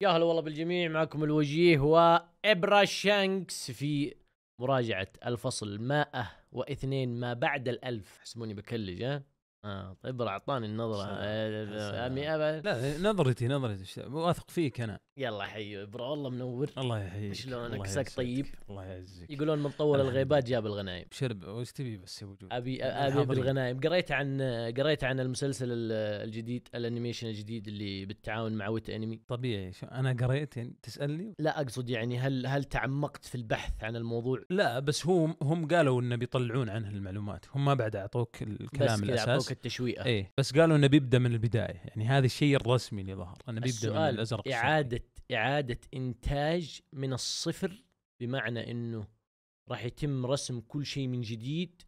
يا هلا والله بالجميع معكم الوجيه وابرا شانكس في مراجعة الفصل 102 ما بعد الألف حسبوني بكلج ها اه طيب اعطاني النظره سلام. آه، آه، آه، ابا لا نظرتي نظرتي واثق فيك انا يلا حي ابرا والله منور الله يحييك شلونك عساك طيب الله يعزك يقولون من طول الغيبات جاب الغنايم شرب وش تبي بس يا وجود ابي ابي بالغنايم قريت عن قريت عن المسلسل الجديد الانيميشن الجديد اللي بالتعاون مع ويت انمي طبيعي شو انا قريت يعني تسالني لا اقصد يعني هل هل تعمقت في البحث عن الموضوع لا بس هم هم قالوا انه بيطلعون عنه المعلومات هم ما بعد اعطوك الكلام بس الاساس التشويئه ايه بس قالوا انه بيبدا من البدايه يعني هذا الشيء الرسمي اللي ظهر انه بيبدا من الازرق اعاده الصحيح. اعاده انتاج من الصفر بمعنى انه راح يتم رسم كل شيء من جديد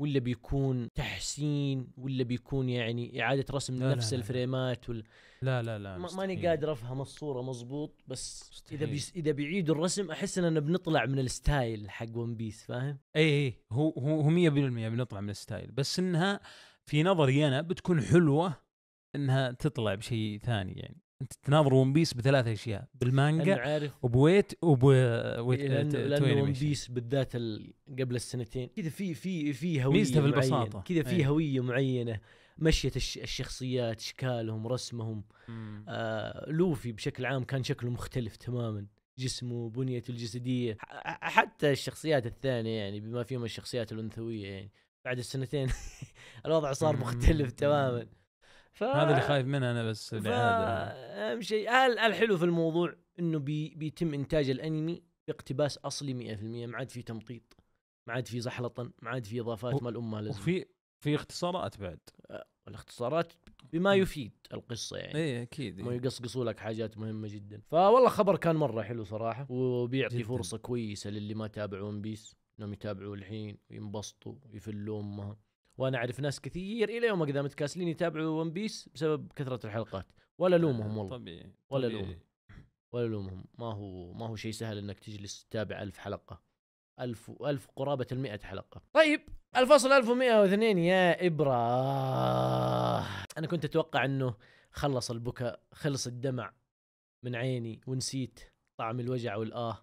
ولا بيكون تحسين ولا بيكون يعني اعاده رسم لا نفس لا الفريمات ولا لا لا لا ماني قادر افهم الصوره مزبوط بس مستحيل. اذا بيس اذا بيعيدوا الرسم احس اننا بنطلع من الستايل حق ون بيس فاهم؟ اي إيه، هو هو 100% بنطلع من الستايل بس انها في نظري انا بتكون حلوه انها تطلع بشيء ثاني يعني انت تناظر ون بيس بثلاث اشياء بالمانجا عارف وبويت وبويت إيه، لان ون بيس بالذات قبل السنتين كذا في في في هويه ميزته في البساطه كذا في إيه. هويه معينه مشية الشخصيات اشكالهم رسمهم آه لوفي بشكل عام كان شكله مختلف تماما جسمه بنيته الجسدية حتى الشخصيات الثانية يعني بما فيهم الشخصيات الأنثوية يعني بعد السنتين الوضع صار مختلف تماما ف... هذا اللي خايف منه انا بس ف... اهم شيء الحلو في الموضوع انه بي... بيتم انتاج الانمي باقتباس اصلي 100% ما عاد في تمطيط ما عاد في زحلطن ما عاد في اضافات و... مال امها لازم وفي في اختصارات بعد أه، الاختصارات بما يفيد القصه يعني اي اكيد ما إيه. يقصقصوا لك حاجات مهمه جدا فوالله خبر كان مره حلو صراحه وبيعطي جداً. فرصه كويسه للي ما تابعون بيس انهم يتابعوا الحين وينبسطوا ويفلوا امها وانا اعرف ناس كثير الى يومك اذا متكاسلين يتابعوا ون بيس بسبب كثره الحلقات ولا آه، لومهم والله طبيعي ولا لوم ولا لومهم ما هو ما هو شيء سهل انك تجلس تتابع ألف حلقه ألف ألف قرابة المئة حلقة طيب الفصل 1102 يا إبرة أنا كنت أتوقع أنه خلص البكاء خلص الدمع من عيني ونسيت طعم الوجع والآه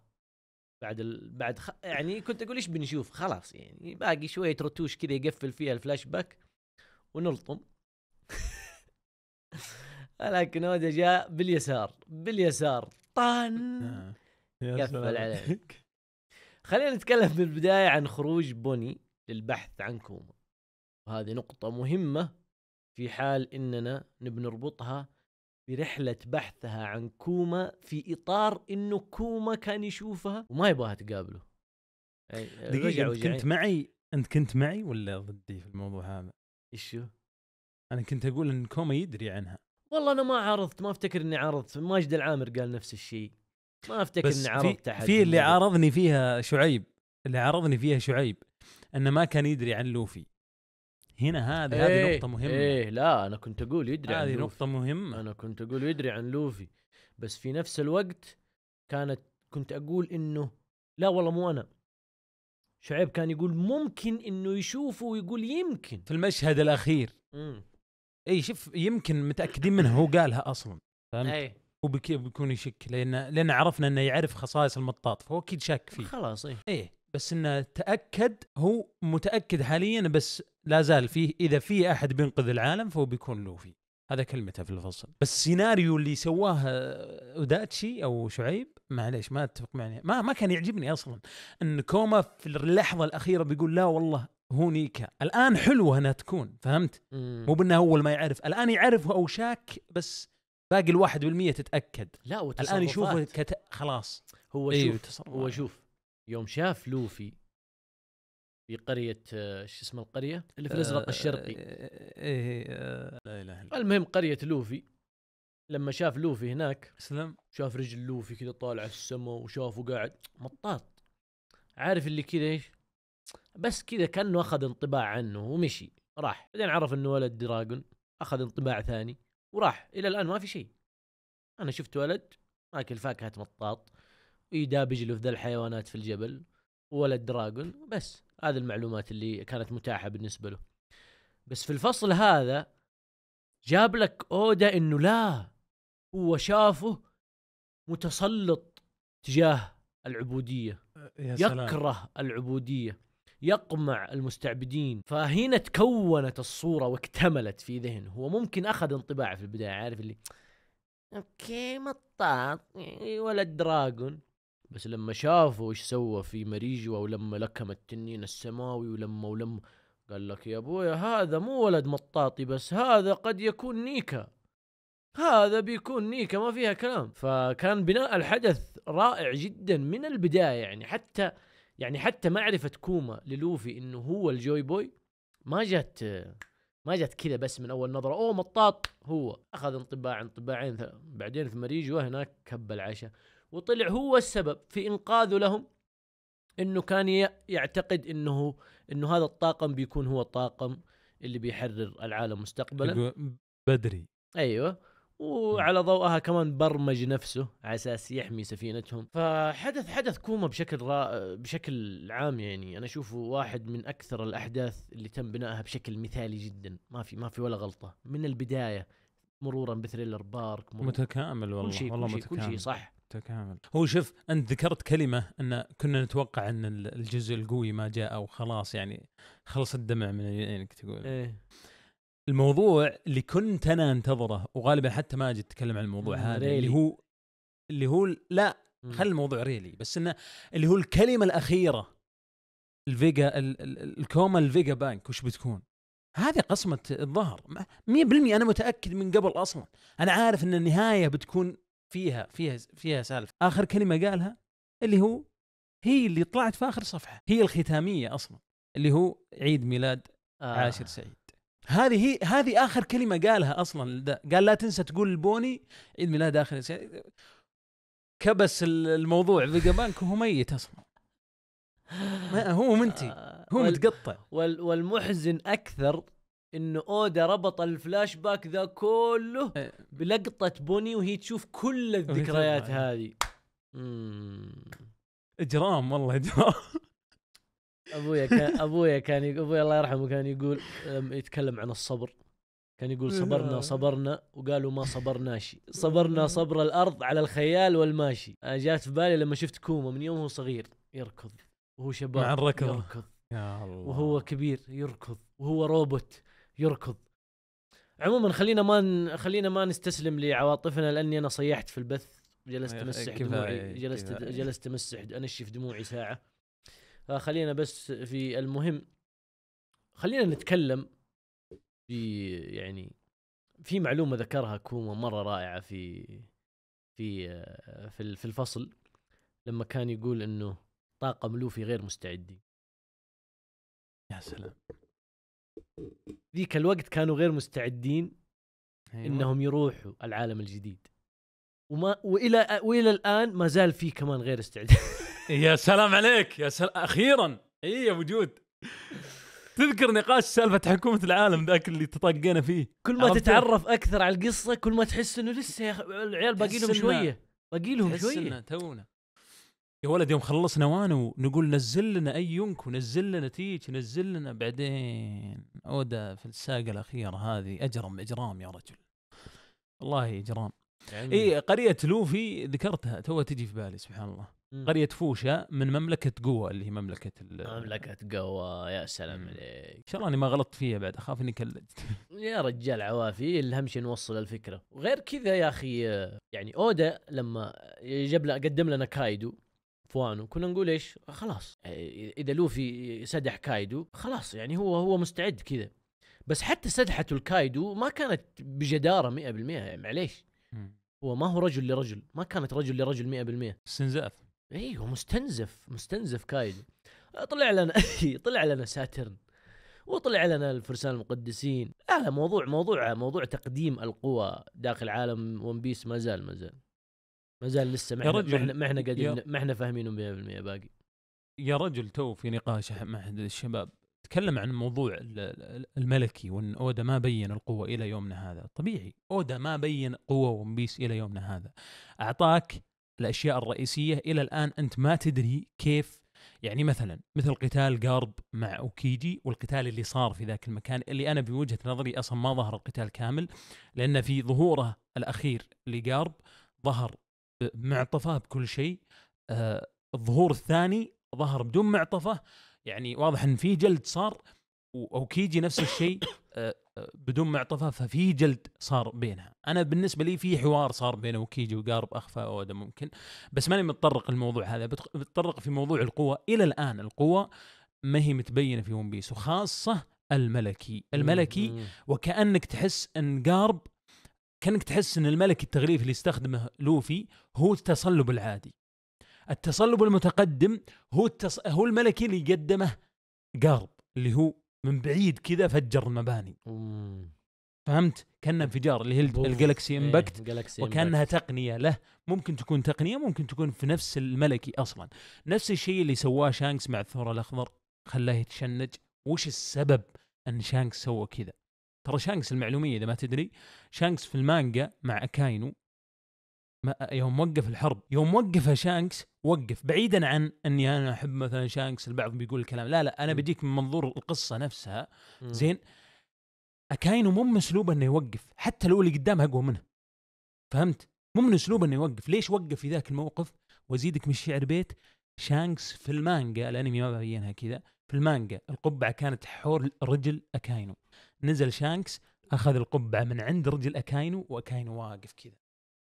بعد ال... بعد خ... يعني كنت اقول ايش بنشوف خلاص يعني باقي شويه رتوش كذا يقفل فيها الفلاش باك ونلطم لكن اودا جاء باليسار باليسار طن آه، قفل عليك خلينا نتكلم بالبداية عن خروج بوني للبحث عن كوما وهذه نقطه مهمه في حال اننا نبنربطها نربطها في رحلة بحثها عن كوما في إطار إنه كوما كان يشوفها وما يبغاها تقابله دقيقة أنت كنت معي أنت كنت معي ولا ضدي في الموضوع هذا؟ إيش أنا كنت أقول إن كوما يدري عنها والله أنا ما عارضت ما أفتكر إني عارضت ماجد العامر قال نفس الشيء ما أفتكر إني عارضت أحد في اللي عارضني فيها شعيب اللي عارضني فيها شعيب أنه ما كان يدري عن لوفي هنا هذه ايه هذه نقطة مهمة ايه لا انا كنت اقول يدري هذه نقطة مهمة انا كنت اقول يدري عن لوفي بس في نفس الوقت كانت كنت اقول انه لا والله مو انا شعيب كان يقول ممكن انه يشوفه ويقول يمكن في المشهد الاخير امم اي شوف يمكن متاكدين منها هو قالها اصلا فهمت؟ اي هو بيكون يشك لان لان عرفنا انه يعرف خصائص المطاط فهو اكيد شاك فيه خلاص اي ايه بس انه تاكد هو متاكد حاليا بس لا زال فيه اذا في احد بينقذ العالم فهو بيكون لوفي هذا كلمته في الفصل بس السيناريو اللي سواه آه، اوداتشي او شعيب معليش ما اتفق معي ما ما كان يعجبني اصلا ان كوما في اللحظه الاخيره بيقول لا والله هو نيكا الان حلوه انها تكون فهمت مو بانه اول ما يعرف الان يعرف او شاك بس باقي الواحد بالمية تتاكد لا الان يشوفه كت... خلاص هو إيه، شوف أيوه هو شوف يوم شاف لوفي في قريه آه، شو اسم القريه اللي في الازرق آه، الشرقي آه، ايه, إيه، لا اله الا المهم قريه لوفي لما شاف لوفي هناك اسلم شاف رجل لوفي كذا طالعه السماء وشافه قاعد مطاط عارف اللي كذا ايش بس كذا كانه اخذ انطباع عنه ومشي راح بعدين عرف انه ولد دراجون اخذ انطباع ثاني وراح الى الان ما في شيء انا شفت ولد ماكل فاكهه مطاط ويدابج له في ذا الحيوانات في الجبل وولد دراجون بس هذه المعلومات اللي كانت متاحه بالنسبه له بس في الفصل هذا جاب لك اودا انه لا هو شافه متسلط تجاه العبوديه أه، يا سلام. يكره العبوديه يقمع المستعبدين فهنا تكونت الصوره واكتملت في ذهنه هو ممكن اخذ انطباع في البدايه عارف اللي اوكي مطاط إيه، ولا دراجون بس لما شافوا ايش سوى في مريجوا ولما لكم التنين السماوي ولما ولما قال لك يا ابويا هذا مو ولد مطاطي بس هذا قد يكون نيكا هذا بيكون نيكا ما فيها كلام فكان بناء الحدث رائع جدا من البدايه يعني حتى يعني حتى معرفه كوما للوفي انه هو الجوي بوي ما جت ما جت كذا بس من اول نظره اوه مطاط هو اخذ انطباع انطباعين بعدين في مريجوا هناك كب العشاء وطلع هو السبب في انقاذه لهم انه كان يعتقد انه انه هذا الطاقم بيكون هو الطاقم اللي بيحرر العالم مستقبلا بدري ايوه وعلى ضوءها كمان برمج نفسه على اساس يحمي سفينتهم فحدث حدث كوما بشكل را... بشكل عام يعني انا اشوفه واحد من اكثر الاحداث اللي تم بنائها بشكل مثالي جدا ما في ما في ولا غلطه من البدايه مرورا بثريلر بارك مرور متكامل والله كل شيء والله كل شيء, متكامل. كل شيء صح متكامل هو شوف انت ذكرت كلمه ان كنا نتوقع ان الجزء القوي ما جاء او خلاص يعني خلص الدمع من عينك يعني تقول إيه. الموضوع اللي كنت انا انتظره وغالبا حتى ماجد تكلم عن الموضوع هذا ريلي. اللي هو اللي هو لا خل الموضوع ريلي بس انه اللي هو الكلمه الاخيره الفيجا ال ال الكوما الفيجا بانك وش بتكون؟ هذه قسمة الظهر 100% أنا متأكد من قبل أصلا أنا عارف أن النهاية بتكون فيها فيها فيها سالفه اخر كلمه قالها اللي هو هي اللي طلعت في اخر صفحه هي الختاميه اصلا اللي هو عيد ميلاد آه. عاشر سعيد هذه هي هذه اخر كلمه قالها اصلا ده. قال لا تنسى تقول البوني عيد ميلاد اخر سعيد كبس الموضوع في بانك وهو ميت اصلا ما هو منتي آه. هو متقطع وال والمحزن اكثر انه اودا ربط الفلاش باك ذا كله إيه. بلقطه بوني وهي تشوف كل الذكريات إيه. هذه اجرام والله اجرام ابويا كان ابويا كان يقول ابويا الله يرحمه كان يقول يتكلم عن الصبر كان يقول صبرنا إيه. صبرنا وقالوا ما صبرناش صبرنا صبر الارض على الخيال والماشي جات في بالي لما شفت كوما من يوم هو صغير يركض وهو شباب مع الركض يركض يا الله وهو كبير يركض وهو روبوت يركض عموما خلينا ما خلينا ما نستسلم لعواطفنا لاني انا صيحت في البث جلست امسح دموعي إيه، جلست إيه. جلست امسح انشف دموعي ساعه فخلينا آه، بس في المهم خلينا نتكلم في يعني في معلومه ذكرها كوما مره رائعه في في آه، في في الفصل لما كان يقول انه طاقم لوفي غير مستعدين يا سلام ذيك الوقت كانوا غير مستعدين أيوة. انهم يروحوا العالم الجديد وما والى والى الان ما زال في كمان غير استعداد يا سلام عليك يا سلام اخيرا اي يا وجود تذكر نقاش سالفه حكومه العالم ذاك اللي تطقينا فيه كل ما تتعرف اكثر على القصه كل ما تحس انه لسه يا العيال باقي لهم شويه باقي لهم شويه تونا يا ولد يوم خلصنا وانو نقول نزل لنا اي يونك ونزل لنا تيتش نزل لنا بعدين اودا في الساقه الاخيره هذه اجرم اجرام يا رجل والله اجرام يعني اي قريه لوفي ذكرتها توها تجي في بالي سبحان الله قريه فوشا من مملكه قوة اللي هي مملكه مملكه قوة يا سلام عليك ان شاء الله اني ما غلطت فيها بعد اخاف اني كلت يا رجال عوافي اهم شيء نوصل الفكره وغير كذا يا اخي يعني اودا لما جاب لنا قدم لنا كايدو فوانو كنا نقول ايش خلاص إيه، اذا لوفي سدح كايدو خلاص يعني هو هو مستعد كذا بس حتى سدحته الكايدو ما كانت بجداره 100% يعني معليش هو ما هو رجل لرجل ما كانت رجل لرجل 100% استنزاف ايوه مستنزف مستنزف كايدو طلع لنا طلع لنا ساترن وطلع لنا الفرسان المقدسين لا آه، لا موضوع موضوع موضوع تقديم القوى داخل عالم ون بيس ما زال ما زال ما زال لسه ما احنا ما احنا قاعدين ما احنا فاهمينه 100% باقي يا رجل تو في نقاش مع احد الشباب تكلم عن موضوع الملكي وان اودا ما بين القوه الى يومنا هذا طبيعي اودا ما بين قوه ون بيس الى يومنا هذا اعطاك الاشياء الرئيسيه الى الان انت ما تدري كيف يعني مثلا مثل قتال جارب مع اوكيجي والقتال اللي صار في ذاك المكان اللي انا بوجهه نظري اصلا ما ظهر القتال كامل لان في ظهوره الاخير لجارب ظهر معطفه بكل شيء آه، الظهور الثاني ظهر بدون معطفه يعني واضح ان في جلد صار واوكيجي نفس الشيء آه، آه، بدون معطفه ففي جلد صار بينها انا بالنسبه لي في حوار صار بين اوكيجي وقارب اخفى اودا ممكن بس ماني متطرق الموضوع هذا بتطرق في موضوع القوه الى الان القوه ما هي متبينه في ون بيس وخاصه الملكي الملكي وكانك تحس ان قارب كانك تحس ان الملك التغليف اللي استخدمه لوفي هو التصلب العادي التصلب المتقدم هو التص... هو الملكي اللي قدمه قارب اللي هو من بعيد كذا فجر المباني مم. فهمت كان انفجار اللي هي الجالكسي امباكت إيه. وكانها تقنيه له ممكن تكون تقنيه ممكن تكون في نفس الملكي اصلا نفس الشيء اللي سواه شانكس مع الثور الاخضر خلاه يتشنج وش السبب ان شانكس سوى كذا ترى شانكس المعلوميه اذا ما تدري شانكس في المانجا مع اكاينو ما يوم وقف الحرب يوم وقف شانكس وقف بعيدا عن اني انا احب مثلا شانكس البعض بيقول الكلام لا لا انا بجيك من منظور القصه نفسها زين اكاينو مو من اسلوبه انه يوقف حتى لو اللي قدامه اقوى منه فهمت مو من اسلوبه انه يوقف ليش وقف في ذاك الموقف وازيدك من الشعر بيت شانكس في المانجا الانمي ما بينها كذا في المانجا القبعه كانت حول رجل اكاينو نزل شانكس اخذ القبعه من عند رجل اكاينو واكاينو واقف كذا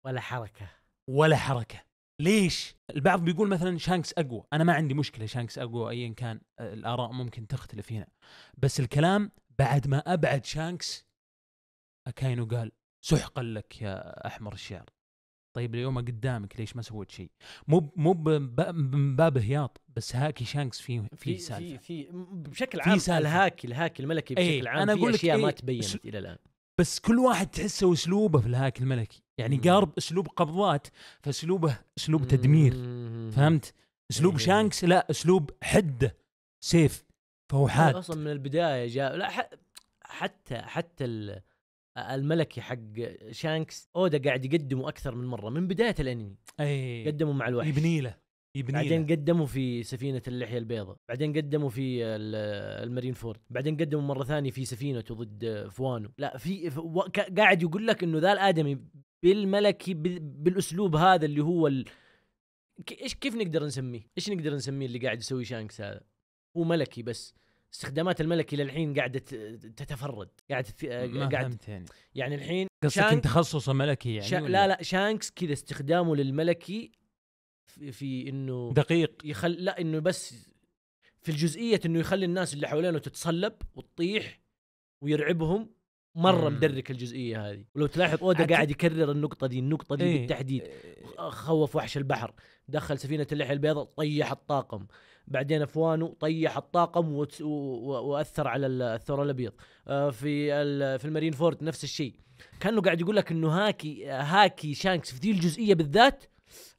ولا حركه ولا حركه ليش؟ البعض بيقول مثلا شانكس اقوى، انا ما عندي مشكله شانكس اقوى ايا كان الاراء ممكن تختلف هنا، بس الكلام بعد ما ابعد شانكس اكاينو قال سحقا لك يا احمر الشعر طيب اليوم قدامك ليش ما سويت شيء؟ مو مو من باب هياط بس هاكي شانكس فيه في سالفه في في بشكل عام الهاكي الهاكي الملكي إيه، بشكل عام أنا أقول اشياء ايه ما تبينت الى الان بس كل واحد تحسه اسلوبه في الهاكي الملكي يعني قارب اسلوب قبضات فاسلوبه اسلوب تدمير فهمت؟ اسلوب إيه. شانكس لا اسلوب حده سيف فهو حاد اصلا من البدايه جاء لا حتى حتى ال... الملكي حق شانكس اودا قاعد يقدمه اكثر من مره من بدايه الانمي اي قدموا مع الوحش يبني له يبني بعدين قدموا في سفينه اللحيه البيضاء بعدين قدموا في المارين فورد بعدين قدموا مره ثانيه في سفينته ضد فوانو لا في قاعد يقول لك انه ذا الادمي بالملكي بالاسلوب هذا اللي هو ال... ايش كيف نقدر نسميه؟ ايش نقدر نسميه اللي قاعد يسوي شانكس هذا؟ هو ملكي بس استخدامات الملكي للحين قاعده تتفرد قاعده قاعد يعني. يعني الحين قصدك تخصصه ملكي يعني شا... لا لا شانكس كذا استخدامه للملكي في, في انه دقيق يخل لا انه بس في الجزئيه انه يخلي الناس اللي حوالينه تتصلب وتطيح ويرعبهم مره مم. مدرك الجزئيه هذه ولو تلاحظ اودا عت... قاعد يكرر النقطه دي النقطه دي ايه. بالتحديد خوف وحش البحر دخل سفينه اللحيه البيضاء طيح الطاقم بعدين فوانو طيح الطاقم واثر على الثور الابيض آه، في في المارين فورد نفس الشيء كانه قاعد يقول لك انه هاكي هاكي شانكس في ذي الجزئيه بالذات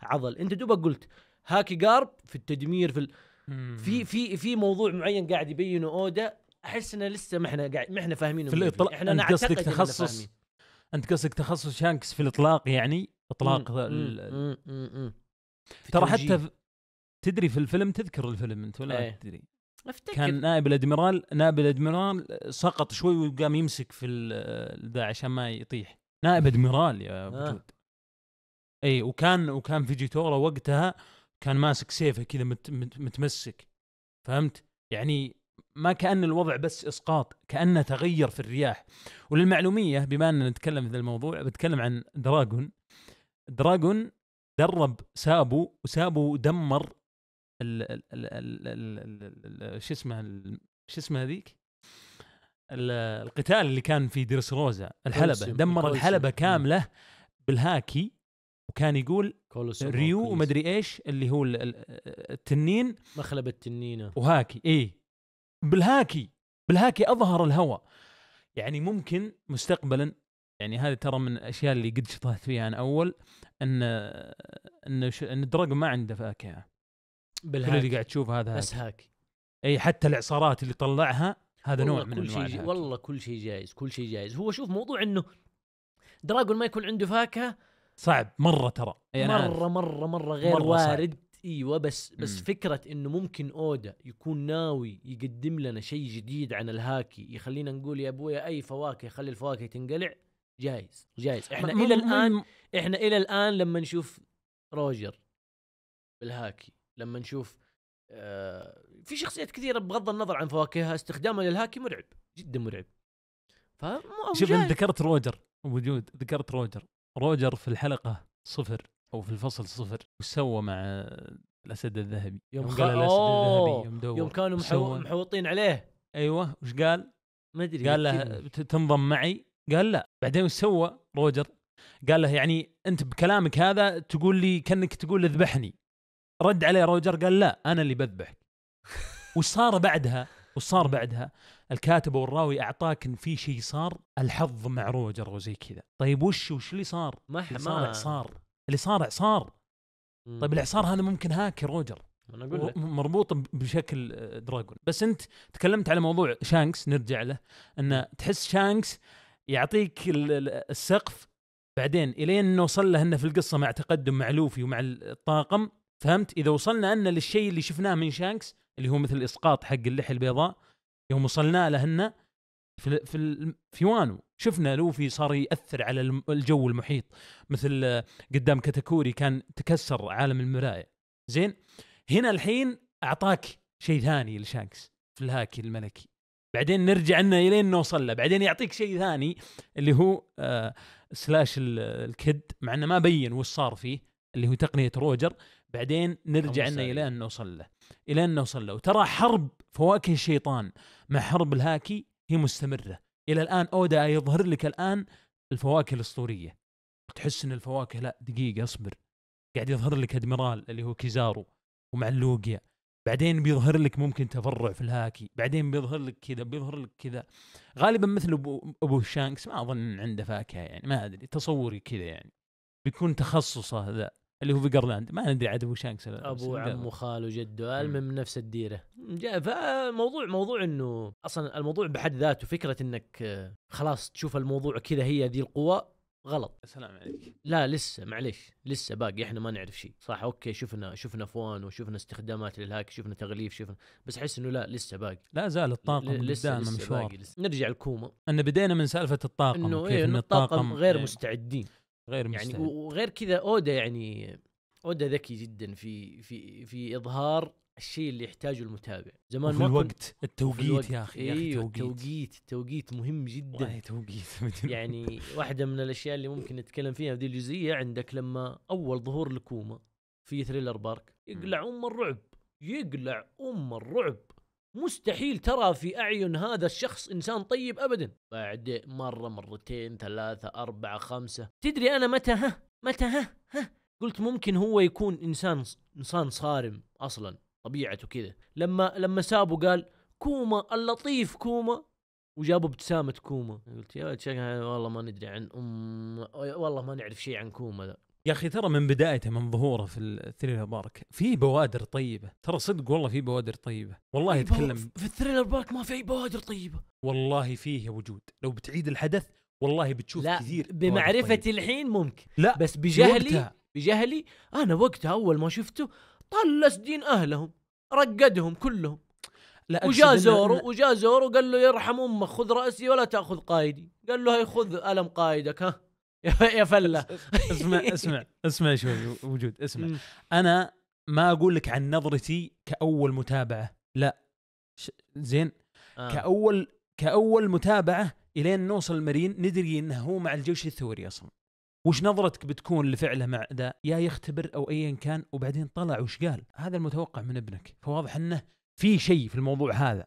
عضل انت دوبك قلت هاكي جارب في التدمير في ال... في في في موضوع معين قاعد يبينه اودا احس انه لسه ما احنا قاعد ما احنا فاهمينه في الاطلاق احنا انت قصدك تخصص انت قصدك تخصص شانكس في الاطلاق يعني اطلاق ترى حتى تدري في الفيلم تذكر الفيلم انت ولا ايه. تدري افتكر كان نائب الادميرال نائب الادميرال سقط شوي وقام يمسك في ذا عشان ما يطيح نائب ادميرال يا آه. وجود اي وكان وكان فيجيتورا وقتها كان ماسك سيفه كذا مت مت متمسك فهمت يعني ما كان الوضع بس اسقاط كانه تغير في الرياح وللمعلوميه بما اننا نتكلم في ذا الموضوع بتكلم عن دراجون دراجون درب سابو وسابو دمر ال ال ال شو اسمه شو اسمه هذيك القتال اللي كان في درس روزا الحلبه دمر كولسيوم. الحلبه كامله بالهاكي وكان يقول كولسيوم. ريو ومدري ايش اللي هو التنين مخلب التنينه وهاكي اي بالهاكي بالهاكي اظهر الهوى يعني ممكن مستقبلا يعني هذه ترى من الاشياء اللي قد شطحت فيها انا اول ان ان ان ما عنده فاكهه بالهاك. كل اللي قاعد تشوف هذا بس هاك اي حتى الاعصارات اللي طلعها هذا نوع من كل شيء والله كل شيء جايز كل شيء جايز هو شوف موضوع انه دراجون ما يكون عنده فاكهه صعب مره ترى أي مرة, مرة, مره مره غير مرة وارد صعب. ايوه بس بس مم. فكره انه ممكن اودا يكون ناوي يقدم لنا شيء جديد عن الهاكي يخلينا نقول يا ابويا اي فواكه خلي الفواكه تنقلع جايز جايز احنا الى الان احنا الى الان لما نشوف روجر بالهاكي لما نشوف آه، في شخصيات كثيره بغض النظر عن فواكهها استخدامها للهاكي مرعب جدا مرعب شوف انت ذكرت روجر وجود ذكرت روجر روجر في الحلقه صفر او في الفصل صفر وش سوى مع الاسد الذهبي يوم قال الاسد الذهبي يوم دور يوم كانوا محو... محوطين عليه ايوه وش قال؟ ما ادري قال له تنضم معي قال لا بعدين وش سوى روجر؟ قال له يعني انت بكلامك هذا تقول لي كانك تقول اذبحني رد عليه روجر قال لا انا اللي بذبحك وش صار بعدها وش صار بعدها الكاتب والراوي اعطاك ان في شيء صار الحظ مع روجر وزي كذا طيب وش وش اللي صار ما اللي صار اعصار اللي صار اعصار طيب الاعصار هذا ممكن هاكي روجر انا اقول لك مربوط بشكل آه، دراجون بس انت تكلمت على موضوع شانكس نرجع له انه تحس شانكس يعطيك السقف بعدين الين نوصل له انه في القصه مع تقدم مع لوفي ومع الطاقم فهمت اذا وصلنا ان للشيء اللي شفناه من شانكس اللي هو مثل الاسقاط حق اللحيه البيضاء يوم وصلنا لهن في في في وانو شفنا لوفي صار ياثر على الجو المحيط مثل آه، قدام كاتاكوري كان تكسر عالم المرايا زين هنا الحين اعطاك شيء ثاني لشانكس في الهاكي الملكي بعدين نرجع لنا الين نوصل له بعدين يعطيك شيء ثاني اللي هو آه سلاش الكد مع انه ما بين وش صار فيه اللي هو تقنيه روجر بعدين نرجع لنا الى ان نوصل له الى ان نوصل له وترى حرب فواكه الشيطان مع حرب الهاكي هي مستمره الى الان اودا يظهر لك الان الفواكه الاسطوريه تحس ان الفواكه لا دقيقه اصبر قاعد يظهر لك ادميرال اللي هو كيزارو ومع اللوجيا بعدين بيظهر لك ممكن تفرع في الهاكي بعدين بيظهر لك كذا بيظهر لك كذا غالبا مثل ابو ابو شانكس ما اظن عنده فاكهه يعني ما ادري تصوري كذا يعني بيكون تخصصه ذا اللي هو فيجرلاند ما ندري عاد ابو شانكس ابو عمه وخال وجده المهم من نفس الديره فموضوع موضوع انه اصلا الموضوع بحد ذاته فكره انك آه، خلاص تشوف الموضوع كذا هي ذي القوى غلط سلام عليك لا لسه معليش لسه باقي احنا ما نعرف شيء صح اوكي شفنا شفنا فون وشفنا استخدامات للهاك شفنا تغليف شفنا بس احس انه لا لسه باقي لا زال الطاقم لسه, لسه مشوار باقي لسه. نرجع الكومه ان بدينا من سالفه الطاقم انه كيف إيه، إن الطاقم غير إيه. مستعدين غير يعني مستهل. يعني وغير كذا اودا يعني اودا ذكي جدا في في في اظهار الشيء اللي يحتاجه المتابع زمان في الوقت التوقيت في الوقت. يا اخي ايوه التوقيت التوقيت مهم جدا توقيت يعني واحده من الاشياء اللي ممكن نتكلم فيها في الجزئيه عندك لما اول ظهور لكوما في ثريلر بارك يقلع ام الرعب يقلع ام الرعب مستحيل ترى في أعين هذا الشخص إنسان طيب أبدا بعد مرة مرتين ثلاثة أربعة خمسة تدري أنا متى ها متى ها ها قلت ممكن هو يكون إنسان إنسان صارم أصلا طبيعته كذا لما لما سابه قال كوما اللطيف كوما وجابوا ابتسامة كوما قلت يا والله ما ندري عن أم والله ما نعرف شيء عن كوما ذا يا اخي ترى من بدايته من ظهوره في الثريلر بارك في بوادر طيبه ترى صدق والله في بوادر طيبه والله يتكلم في الثريلر بارك ما في اي بوادر طيبه والله فيه يا وجود لو بتعيد الحدث والله بتشوف لا كثير بمعرفتي الحين ممكن لا بس بجهلي وقتها. بجهلي انا وقتها اول ما شفته طلس دين اهلهم رقدهم كلهم لا وجا زورو إن... وجا زورو قال له يرحم امك خذ راسي ولا تاخذ قايدي قال له هي خذ الم قايدك ها يا فله اسمع اسمع اسمع شوي وجود اسمع انا ما اقول لك عن نظرتي كاول متابعه لا زين آه. كاول كاول متابعه الين نوصل المرين ندري انه هو مع الجيش الثوري اصلا وش نظرتك بتكون لفعله مع ذا يا يختبر او ايا كان وبعدين طلع وش قال هذا المتوقع من ابنك فواضح انه في شيء في الموضوع هذا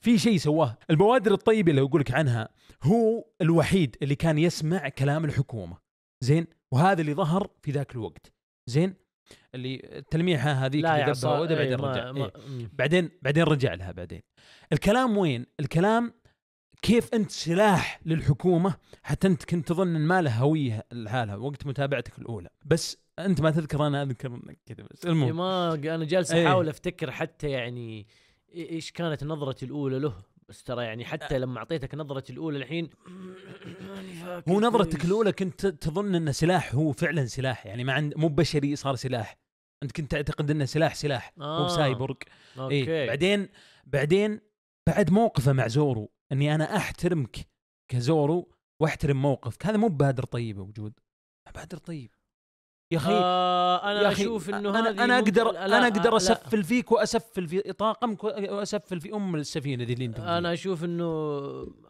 في شيء سواه البوادر الطيبه اللي اقول لك عنها هو الوحيد اللي كان يسمع كلام الحكومه زين وهذا اللي ظهر في ذاك الوقت زين اللي التلميحه هذيك اللي دبها ودب بعدين إيه، رجع ما إيه. بعدين بعدين رجع لها بعدين الكلام وين الكلام كيف انت سلاح للحكومه حتى انت كنت تظن ان ما له هويه لحالها وقت متابعتك الاولى بس انت ما تذكر انا اذكر كذا بس المهم إيه، ما انا جالس إيه. احاول افتكر حتى يعني ايش كانت نظرتي الاولى له بس ترى يعني حتى لما اعطيتك نظرتي الاولى الحين هو نظرتك الاولى كنت تظن انه سلاح هو فعلا سلاح يعني ما عند مو بشري صار سلاح انت كنت تعتقد انه سلاح سلاح آه. مو إيه، اوكي إيه. بعدين بعدين بعد موقفه مع زورو اني انا احترمك كزورو واحترم موقفك هذا مو بادر طيبه وجود بادر طيب يا اخي آه انا يا أخي اشوف انه أنا, انا اقدر انا اقدر اسفل فيك واسفل في طاقمك واسفل في ام السفينه دي اللي انت انا اشوف انه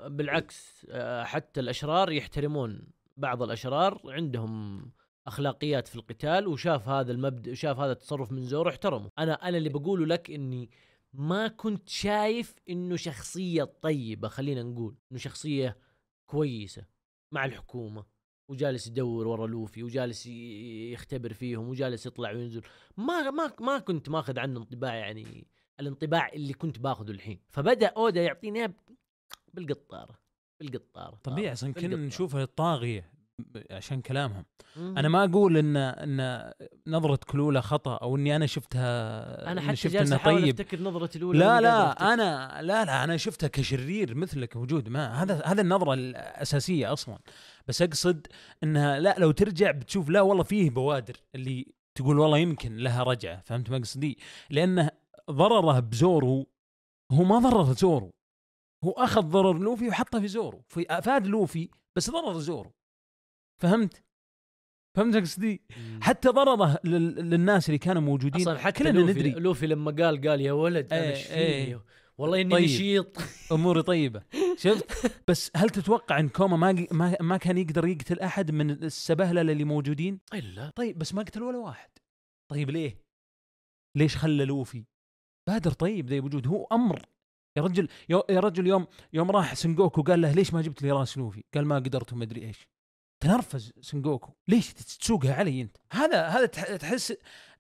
بالعكس آه، حتى الاشرار يحترمون بعض الاشرار عندهم اخلاقيات في القتال وشاف هذا المبدا وشاف هذا التصرف من زورو احترمه انا انا اللي بقوله لك اني ما كنت شايف انه شخصيه طيبه خلينا نقول انه شخصيه كويسه مع الحكومه وجالس يدور ورا لوفي وجالس يختبر فيهم وجالس يطلع وينزل ما ما ما كنت ماخذ عنه انطباع يعني الانطباع اللي كنت باخذه الحين فبدا اودا يعطيني بالقطاره بالقطاره طبيعي عشان كنا نشوفها طاغيه عشان كلامهم انا ما اقول ان ان نظره كلولا خطا او اني انا شفتها انا حتى شفت جالس طيب. افتكر نظره الاولى لا لا انا لا لا انا شفتها كشرير مثلك وجود ما هذا هذا النظره الاساسيه اصلا بس اقصد انها لا لو ترجع بتشوف لا والله فيه بوادر اللي تقول والله يمكن لها رجعه فهمت مقصدي؟ لانه ضرره بزورو هو ما ضرر زورو هو اخذ ضرر لوفي وحطه في زورو في افاد لوفي بس ضرر زورو فهمت؟ فهمت قصدي؟ حتى ضرره للناس اللي كانوا موجودين اصلا حتى كلنا لوفي ندري لوفي لما قال قال يا ولد انا ايش ايه والله اني طيب. نشيط اموري طيبه شفت بس هل تتوقع ان كوما ما ما, كان يقدر يقتل احد من السبهلله اللي موجودين الا طيب بس ما قتل ولا واحد طيب ليه ليش خلى لوفي بادر طيب ذا بوجود هو امر يا رجل يا رجل يوم يوم راح سنجوكو قال له ليش ما جبت لي راس لوفي قال ما قدرت وما ادري ايش تنرفز سنجوكو ليش تسوقها علي انت هذا هذا تحس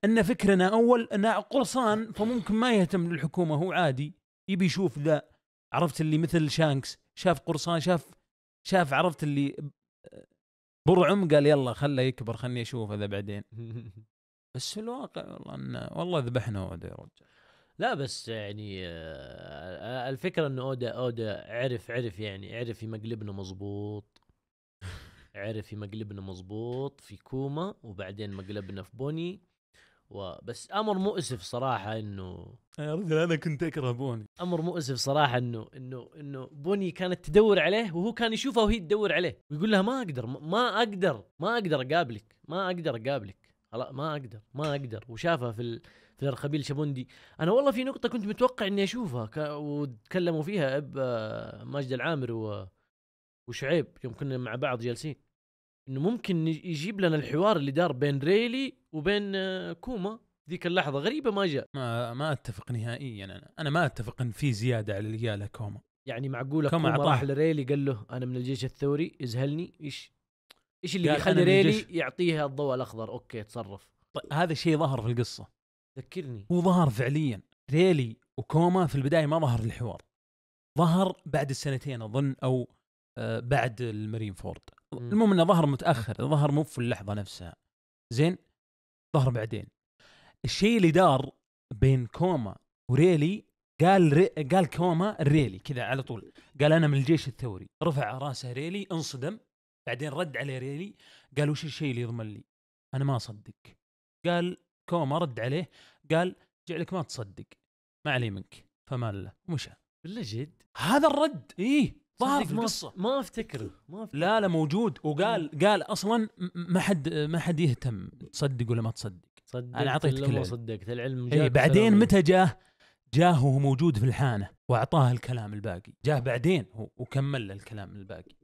ان فكرنا اول ان قرصان فممكن ما يهتم للحكومه هو عادي يبي يشوف ذا عرفت اللي مثل شانكس شاف قرصان شاف شاف عرفت اللي برعم قال يلا خله يكبر خلني اشوف هذا بعدين بس في الواقع والله انه والله ذبحنا اودا يا رجال لا بس يعني آه، آه، الفكره انه اودا اودا عرف عرف يعني عرف يمقلبنا مظبوط عرف يمقلبنا مظبوط في كوما وبعدين مقلبنا في بوني وبس امر مؤسف صراحه انه يا رجل انا كنت اكره بوني امر مؤسف صراحه انه انه انه بوني كانت تدور عليه وهو كان يشوفها وهي تدور عليه ويقول لها ما اقدر ما اقدر ما اقدر اقابلك ما اقدر اقابلك خلاص ما اقدر ما اقدر وشافها في ال... في الارخبيل شبوندي انا والله في نقطه كنت متوقع اني اشوفها ك... وتكلموا فيها اب آه، ماجد العامر و... وشعيب يوم كنا مع بعض جالسين انه ممكن يجيب لنا الحوار اللي دار بين ريلي وبين آه، كوما ذيك اللحظه غريبه ما جاء ما ما اتفق نهائيا انا انا ما اتفق ان في زياده على اللي قاله كوما يعني معقوله كوما, كوما راح لريلي قال له انا من الجيش الثوري ازهلني ايش ايش اللي يخلي ريلي يعطيها الضوء الاخضر اوكي تصرف طيب هذا الشيء ظهر في القصه ذكرني هو ظهر فعليا ريلي وكوما في البدايه ما ظهر الحوار ظهر بعد السنتين اظن او آه، بعد المارين فورد المهم انه ظهر متاخر ظهر مو في اللحظه نفسها زين ظهر بعدين الشيء اللي دار بين كوما وريلي قال ري... قال كوما ريلي كذا على طول قال انا من الجيش الثوري رفع راسه ريلي انصدم بعدين رد عليه ريلي قال وش الشيء اللي يضمن لي انا ما اصدق قال كوما رد عليه قال جعلك ما تصدق ما علي منك فما الله ومشى بالله جد هذا الرد ايه ظهر ما القصة. ما افتكر ما افتكر لا لا موجود وقال قال اصلا ما حد ما حد يهتم تصدق ولا ما تصدق صدقت انا اعطيتك كل ما العلم صدقت العلم إيه، جاء بعدين متى جاه؟ جاه وهو موجود في الحانه واعطاه الكلام الباقي، جاه بعدين وكمل له الكلام الباقي.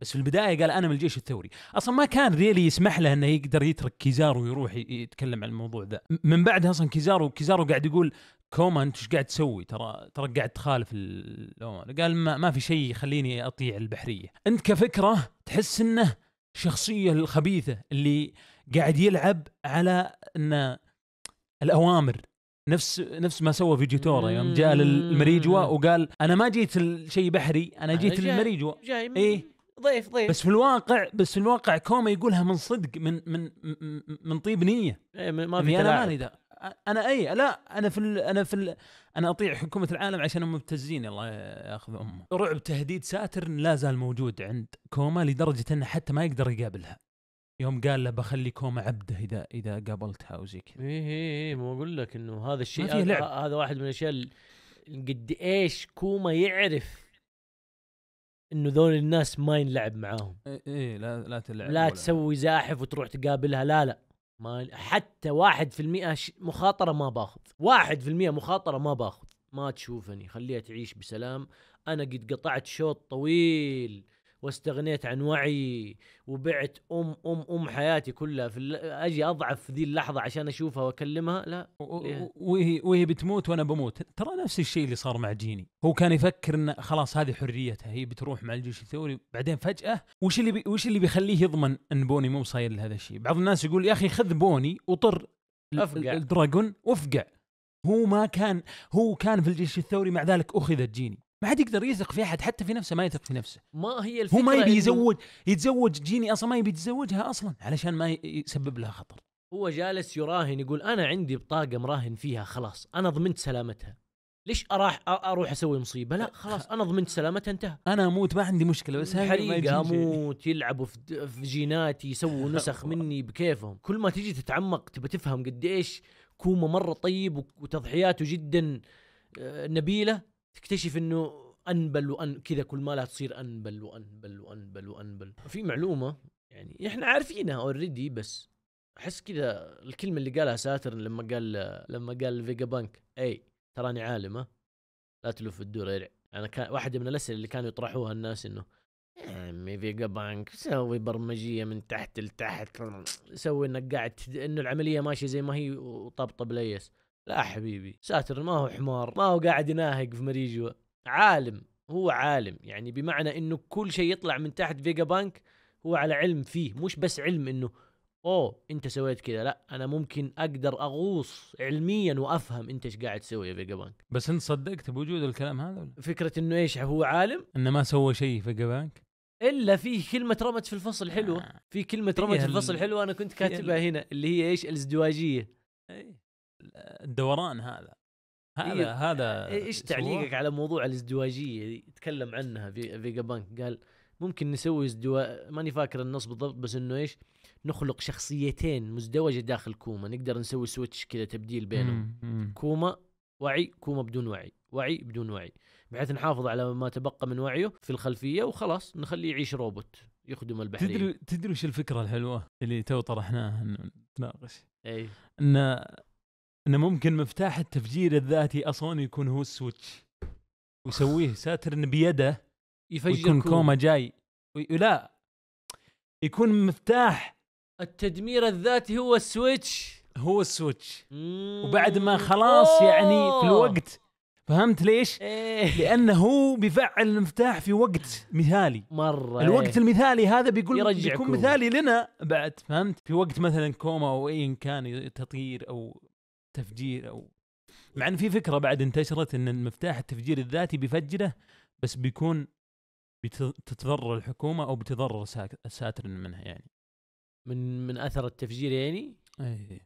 بس في البدايه قال انا من الجيش الثوري اصلا ما كان ريلي يسمح له انه يقدر يترك كيزارو ويروح يتكلم عن الموضوع ذا من بعدها اصلا كيزارو كيزارو قاعد يقول كوما انت ايش قاعد تسوي ترى ترى قاعد تخالف الامر قال ما, ما في شيء يخليني اطيع البحريه انت كفكره تحس انه شخصيه الخبيثه اللي قاعد يلعب على ان الاوامر نفس نفس ما سوى فيجيتورا يوم جاء للمريجوا وقال انا ما جيت لشيء بحري انا جيت للمريجوا جاي, جاي من إيه؟ ضيف ضيف بس في الواقع بس في الواقع كوما يقولها من صدق من من من طيب نيه إيه، ما في يعني انا مالي ذا انا اي لا انا في الـ انا في انا اطيع حكومه العالم عشان هم مبتزين الله ياخذ امه رعب تهديد ساتر لا زال موجود عند كوما لدرجه انه حتى ما يقدر يقابلها يوم قال له بخلي كوما عبده اذا اذا قابلتها وزي كذا اي اي إيه، ما اقول لك انه هذا الشيء هذا واحد من الاشياء قد ايش كوما يعرف انه ذول الناس ما ينلعب معاهم اي إيه لا لا تلعب لا تسوي زاحف وتروح تقابلها لا لا ما حتى واحد في المئة مخاطرة ما باخذ واحد في المئة مخاطرة ما باخذ ما تشوفني خليها تعيش بسلام انا قد قطعت شوط طويل واستغنيت عن وعي وبعت ام ام ام حياتي كلها في اجي اضعف في ذي اللحظه عشان اشوفها واكلمها لا إيه. وهي وهي بتموت وانا بموت ترى نفس الشيء اللي صار مع جيني هو كان يفكر ان خلاص هذه حريتها هي بتروح مع الجيش الثوري بعدين فجاه وش اللي وش اللي بيخليه يضمن ان بوني مو صاير لهذا الشيء بعض الناس يقول يا اخي خذ بوني وطر افقع الدراجون وافقع هو ما كان هو كان في الجيش الثوري مع ذلك اخذت جيني ما حد يقدر يثق في احد حتى في نفسه ما يثق في نفسه ما هي الفكره هو ما يبي يزوج يتزوج جيني اصلا ما يبي يتزوجها اصلا علشان ما يسبب لها خطر هو جالس يراهن يقول انا عندي بطاقه مراهن فيها خلاص انا ضمنت سلامتها ليش اراح اروح اسوي مصيبه لا خلاص انا ضمنت سلامتها انتهى انا اموت ما عندي مشكله بس حريقه اموت يلعبوا في جيناتي يسووا نسخ مني بكيفهم كل ما تجي تتعمق تبى تفهم قديش كوما مره طيب وتضحياته جدا آه، نبيله تكتشف انه انبل وان كذا كل ما لا تصير انبل وانبل وانبل وانبل في معلومه يعني احنا عارفينها اوريدي بس احس كذا الكلمه اللي قالها ساتر لما قال لما قال فيجا بانك اي تراني عالمه لا تلف الدور يرع انا كان واحد من الاسئله اللي كانوا يطرحوها الناس انه يا عمي فيجا بانك سوي برمجيه من تحت لتحت سوي انك قاعد انه العمليه ماشيه زي ما هي وطبطب ليس لا حبيبي ساتر ما هو حمار ما هو قاعد يناهق في مريجوا عالم هو عالم يعني بمعنى انه كل شيء يطلع من تحت فيجا بانك هو على علم فيه مش بس علم انه اوه انت سويت كذا لا انا ممكن اقدر اغوص علميا وافهم انت ايش قاعد تسوي يا فيجا بانك بس انت صدقت بوجود الكلام هذا ولا؟ فكره انه ايش هو عالم انه ما سوى شيء فيجا بانك الا في كلمه رمت في الفصل حلوه آه. في كلمه رمت في الفصل حلوه انا كنت كاتبها هنا اللي هي ايش الازدواجيه إيه. الدوران هذا هذا إيه هذا ايش تعليقك على موضوع الازدواجيه اللي تكلم عنها في فيجا بانك قال ممكن نسوي ازدواج ماني فاكر النص بالضبط بس انه ايش نخلق شخصيتين مزدوجه داخل كوما نقدر نسوي سويتش كذا تبديل بينهم كوما وعي كوما بدون وعي وعي بدون وعي بحيث نحافظ على ما تبقى من وعيه في الخلفيه وخلاص نخليه يعيش روبوت يخدم البحرين تدري تدري وش الفكره الحلوه اللي تو طرحناها نتناقش اي ان انه ممكن مفتاح التفجير الذاتي اصلا يكون هو السويتش ويسويه ساترن بيده يفجر ويكون كوما, جاي وي... لا يكون مفتاح التدمير الذاتي هو السويتش هو السويتش وبعد ما خلاص يعني في الوقت فهمت ليش؟ إيه. لانه هو بيفعل المفتاح في وقت مثالي مره الوقت إيه. المثالي هذا بيقول يرجع يكون مثالي لنا بعد فهمت؟ في وقت مثلا كوما او ايا كان تطير او تفجير او مع ان في فكره بعد انتشرت ان المفتاح التفجير الذاتي بيفجره بس بيكون بتتضرر الحكومه او بتضرر ساتر منها يعني من من اثر التفجير يعني؟ اي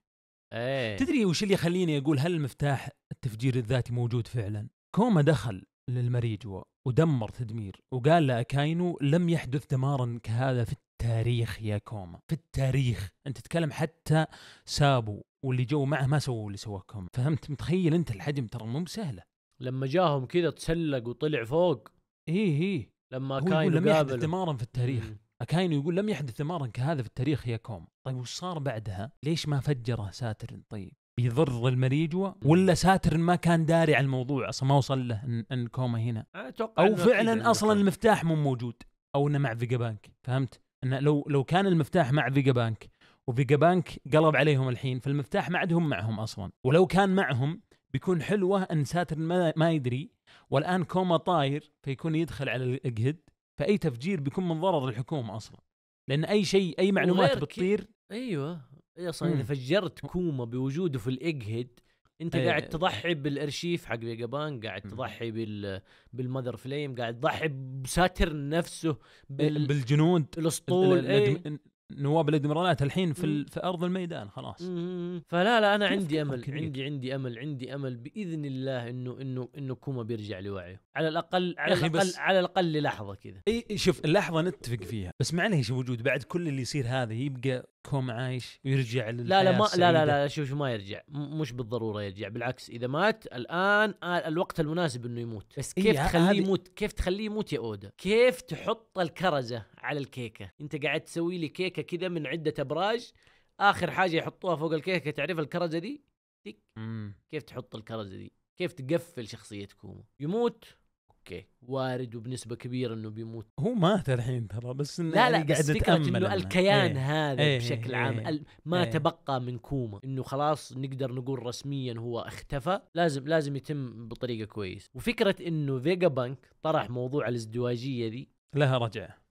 ايه تدري وش اللي يخليني اقول هل المفتاح التفجير الذاتي موجود فعلا؟ كوما دخل للمريجوا ودمر تدمير وقال لاكاينو لم يحدث دمارا كهذا في التاريخ يا كوما في التاريخ انت تتكلم حتى سابو واللي جو معه ما سووا اللي سواه كوما فهمت متخيل انت الحجم ترى مو بسهله لما جاهم كذا تسلق وطلع فوق اي اي لما كاين لم يحدث ثمارا في التاريخ اكاينو يقول لم يحدث ثمارا كهذا في التاريخ يا كوما طيب وش صار بعدها ليش ما فجره ساترن طيب بيضر المريجوا ولا ساترن ما كان داري على الموضوع اصلا ما وصل له ان, إن كوما هنا اتوقع او فعلا اصلا المفتاح مو موجود او انه مع فيجا بانك فهمت انه لو لو كان المفتاح مع فيجا بانك وفيجا بانك قلب عليهم الحين فالمفتاح ما عندهم معهم اصلا ولو كان معهم بيكون حلوه ان ساتر ما, ما يدري والان كوما طاير فيكون يدخل على الاجهد فاي تفجير بيكون من ضرر الحكومه اصلا لان اي شيء اي معلومات بتطير ايوه اي اصلا اذا فجرت كوما بوجوده في الاجهد انت أيه. قاعد تضحي بالارشيف حق بانك قاعد تضحي بال بالمذر فليم قاعد تضحي بساترن نفسه إيه، بال... بالجنود الاسطول إيه. نواب الادميرالات الحين في, ال... في ارض الميدان خلاص مم. فلا لا انا عندي امل كبير. عندي عندي امل عندي امل باذن الله انه انه انه كوما بيرجع لوعيه على الاقل على الاقل بس... على الاقل للحظه كذا اي شوف اللحظه نتفق فيها بس معليش وجود بعد كل اللي يصير هذا يبقى كوم عايش ويرجع لا لا ما لا لا لا شوف ما يرجع مش بالضروره يرجع بالعكس اذا مات الان الوقت المناسب انه يموت بس كيف إيه تخليه يموت كيف تخليه يموت يا اودا كيف تحط الكرزه على الكيكه انت قاعد تسوي لي كيكه كيكه كذا من عده ابراج اخر حاجه يحطوها فوق الكيكه تعرف الكرزه دي؟ كيف تحط الكرزه دي؟ كيف تقفل شخصيه كوما؟ يموت اوكي وارد وبنسبه كبيره انه بيموت هو مات الحين ترى بس إن لا لا يعني بس انه الكيان ايه هذا ايه بشكل ايه عام ايه ما ايه تبقى من كوما انه خلاص نقدر نقول رسميا هو اختفى لازم لازم يتم بطريقه كويس وفكره انه فيجا بانك طرح موضوع الازدواجيه دي لها رجعه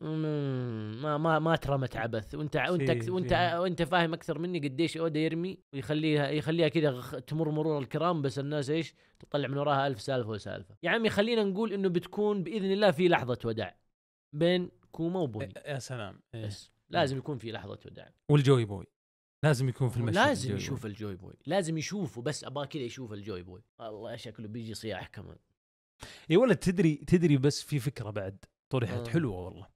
ما ما ما ترمت عبث وانت وانت وانت وانت فاهم اكثر مني قديش اودا يرمي ويخليها يخليها كذا تمر مرور الكرام بس الناس ايش تطلع من وراها ألف سالفه وسالفه يا عمي خلينا نقول انه بتكون باذن الله في لحظه وداع بين كوما وبوي إيه، يا سلام إيه. بس إيه. لازم يكون في لحظه وداع والجوي بوي لازم يكون في المشهد لازم الجوي يشوف بوي. الجوي بوي لازم يشوفه بس ابغى كذا يشوف الجوي بوي الله شكله بيجي صياح كمان يا ولد تدري تدري بس في فكره بعد طرحت آه. حلوه والله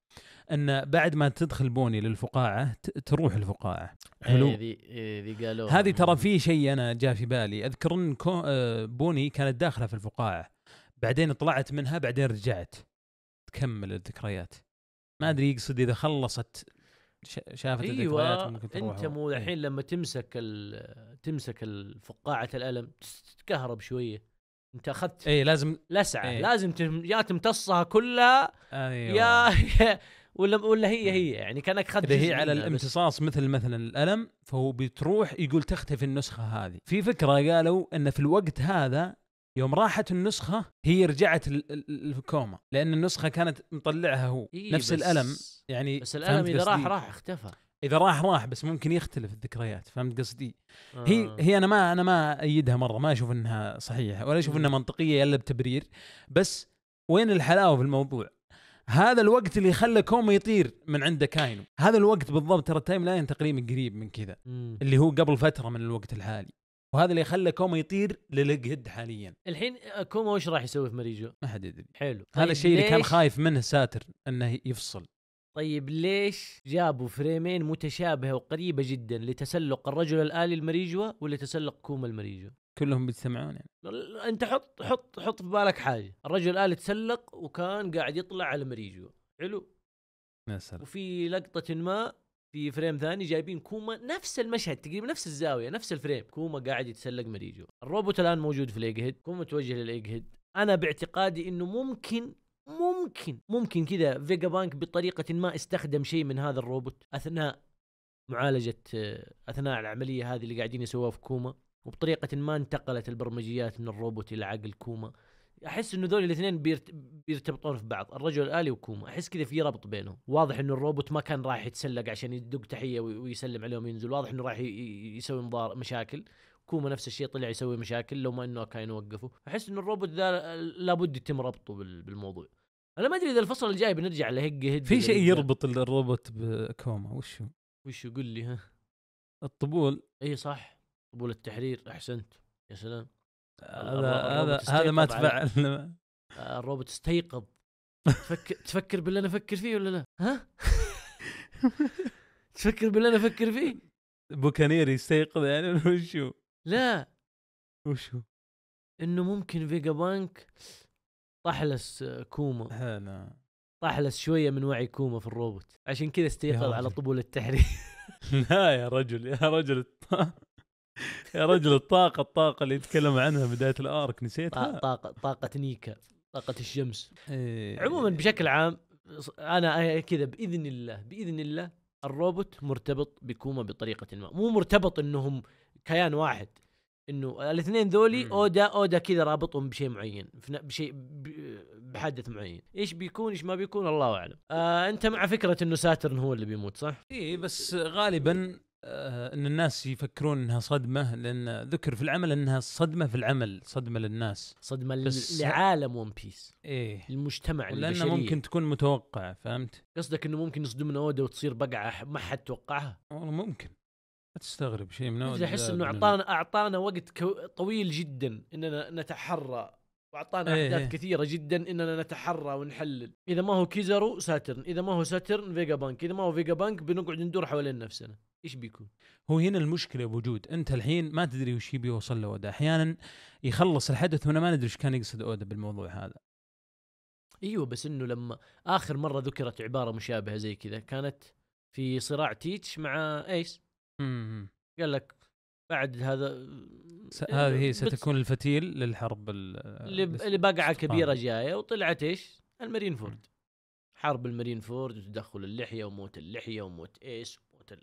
ان بعد ما تدخل بوني للفقاعه تروح الفقاعه حلو إيه، إيه، هذه ترى في شيء انا جاء في بالي اذكر ان آه، بوني كانت داخله في الفقاعه بعدين طلعت منها بعدين رجعت تكمل الذكريات ما ادري يقصد اذا خلصت شافت ايوه الذكريات انت مو إيه. الحين لما تمسك تمسك الفقاعه الالم تتكهرب شويه انت اخذت اي لازم لسعه أي. لازم يا تمتصها كلها أيوة. يا ولا ولا هي هي يعني كانك خدت اذا هي على الامتصاص مثل مثلا الالم فهو بتروح يقول تختفي النسخه هذه في فكره قالوا ان في الوقت هذا يوم راحت النسخة هي رجعت الكوما لأن النسخة كانت مطلعها هو إيه نفس الألم يعني بس الألم إذا راح راح اختفى إذا راح راح بس ممكن يختلف الذكريات فهمت قصدي؟ آه. هي هي أنا ما أنا ما أيدها مرة ما أشوف أنها صحيحة ولا أشوف أنها منطقية إلا بتبرير بس وين الحلاوة في الموضوع؟ هذا الوقت اللي خلى كوما يطير من عنده كاينو هذا الوقت بالضبط ترى التايم لاين تقريبا قريب من كذا اللي هو قبل فتره من الوقت الحالي وهذا اللي خلى كوما يطير للقهد حاليا الحين كوما وش راح يسوي في مريجو ما حد يدري حلو طيب هذا الشيء اللي كان خايف منه ساتر انه يفصل طيب ليش جابوا فريمين متشابهه وقريبه جدا لتسلق الرجل الالي المريجوا ولتسلق كوما المريجوا كلهم بيجتمعون يعني انت حط حط حط في بالك حاجه الرجل الالي تسلق وكان قاعد يطلع على مريجو حلو يا سلام وفي لقطه ما في فريم ثاني جايبين كوما نفس المشهد تقريبا نفس الزاويه نفس الفريم كوما قاعد يتسلق مريجو الروبوت الان موجود في الايج هيد كوما توجه للايج هيد انا باعتقادي انه ممكن ممكن ممكن كذا فيجا بانك بطريقه ما استخدم شيء من هذا الروبوت اثناء معالجه آه، اثناء العمليه هذه اللي قاعدين يسووها في كوما وبطريقه ما انتقلت البرمجيات من الروبوت الى عقل كوما احس انه ذول الاثنين بيرت... بيرتبطون في بعض الرجل الالي وكوما احس كذا في ربط بينهم واضح انه الروبوت ما كان رايح يتسلق عشان يدق تحيه ويسلم عليهم ينزل واضح انه رايح يسوي مضار مشاكل كوما نفس الشيء طلع يسوي مشاكل لو ما انه كان يوقفه احس انه الروبوت ذا لابد يتم ربطه بالموضوع انا ما ادري اذا الفصل الجاي بنرجع لهج هد في شيء يربط الروبوت بكوما وشو وشو قول لي ها الطبول اي صح قبول التحرير احسنت يا سلام هذا هذا هذا ما تفعل الروبوت استيقظ تفكر تفكر باللي انا افكر فيه ولا لا؟ ها؟ تفكر باللي انا افكر فيه؟ بوكانير يستيقظ يعني وشو؟ لا وشو؟ انه ممكن فيجا بانك طحلس آه، كوما طحلس شويه من وعي كوما في الروبوت عشان كذا استيقظ على طبول التحرير لا يا رجل يا رجل يا رجل الطاقة الطاقة اللي يتكلم عنها بداية الارك نسيتها طاقة طاقة نيكا طاقة الشمس إيه. عموما بشكل عام انا كذا باذن الله باذن الله الروبوت مرتبط بكوما بطريقة ما مو مرتبط انهم كيان واحد انه الاثنين ذولي اودا اودا كذا رابطهم بشيء معين بشيء بحدث معين ايش بيكون ايش ما بيكون الله اعلم آه انت مع فكره انه ساترن هو اللي بيموت صح اي بس غالبا آه، ان الناس يفكرون انها صدمه لان ذكر في العمل انها صدمه في العمل صدمه للناس صدمه بس لعالم ون بيس ايه المجتمع لانه ممكن تكون متوقعه فهمت قصدك انه ممكن يصدمنا اودا وتصير بقعه ما حد توقعها والله ممكن لا تستغرب شيء من اودا احس انه اعطانا اعطانا وقت طويل جدا اننا نتحرى واعطانا إيه، احداث إيه. كثيره جدا اننا نتحرى ونحلل اذا ما هو كيزارو ساترن اذا ما هو ساترن فيجا بانك اذا ما هو فيجا بانك بنقعد ندور حوالين نفسنا ايش بيكون هو هنا المشكله بوجود انت الحين ما تدري وش يبي يوصل له اودا احيانا يخلص الحدث وانا ما ندري ايش كان يقصد اودا بالموضوع هذا ايوه بس انه لما اخر مره ذكرت عباره مشابهه زي كذا كانت في صراع تيتش مع ايس امم قال لك بعد هذا س... هذه ستكون الفتيل للحرب ال... لبقعه كبيره جايه وطلعت ايش؟ المارين فورد حرب المارين فورد وتدخل اللحيه وموت اللحيه وموت ايش؟ وموت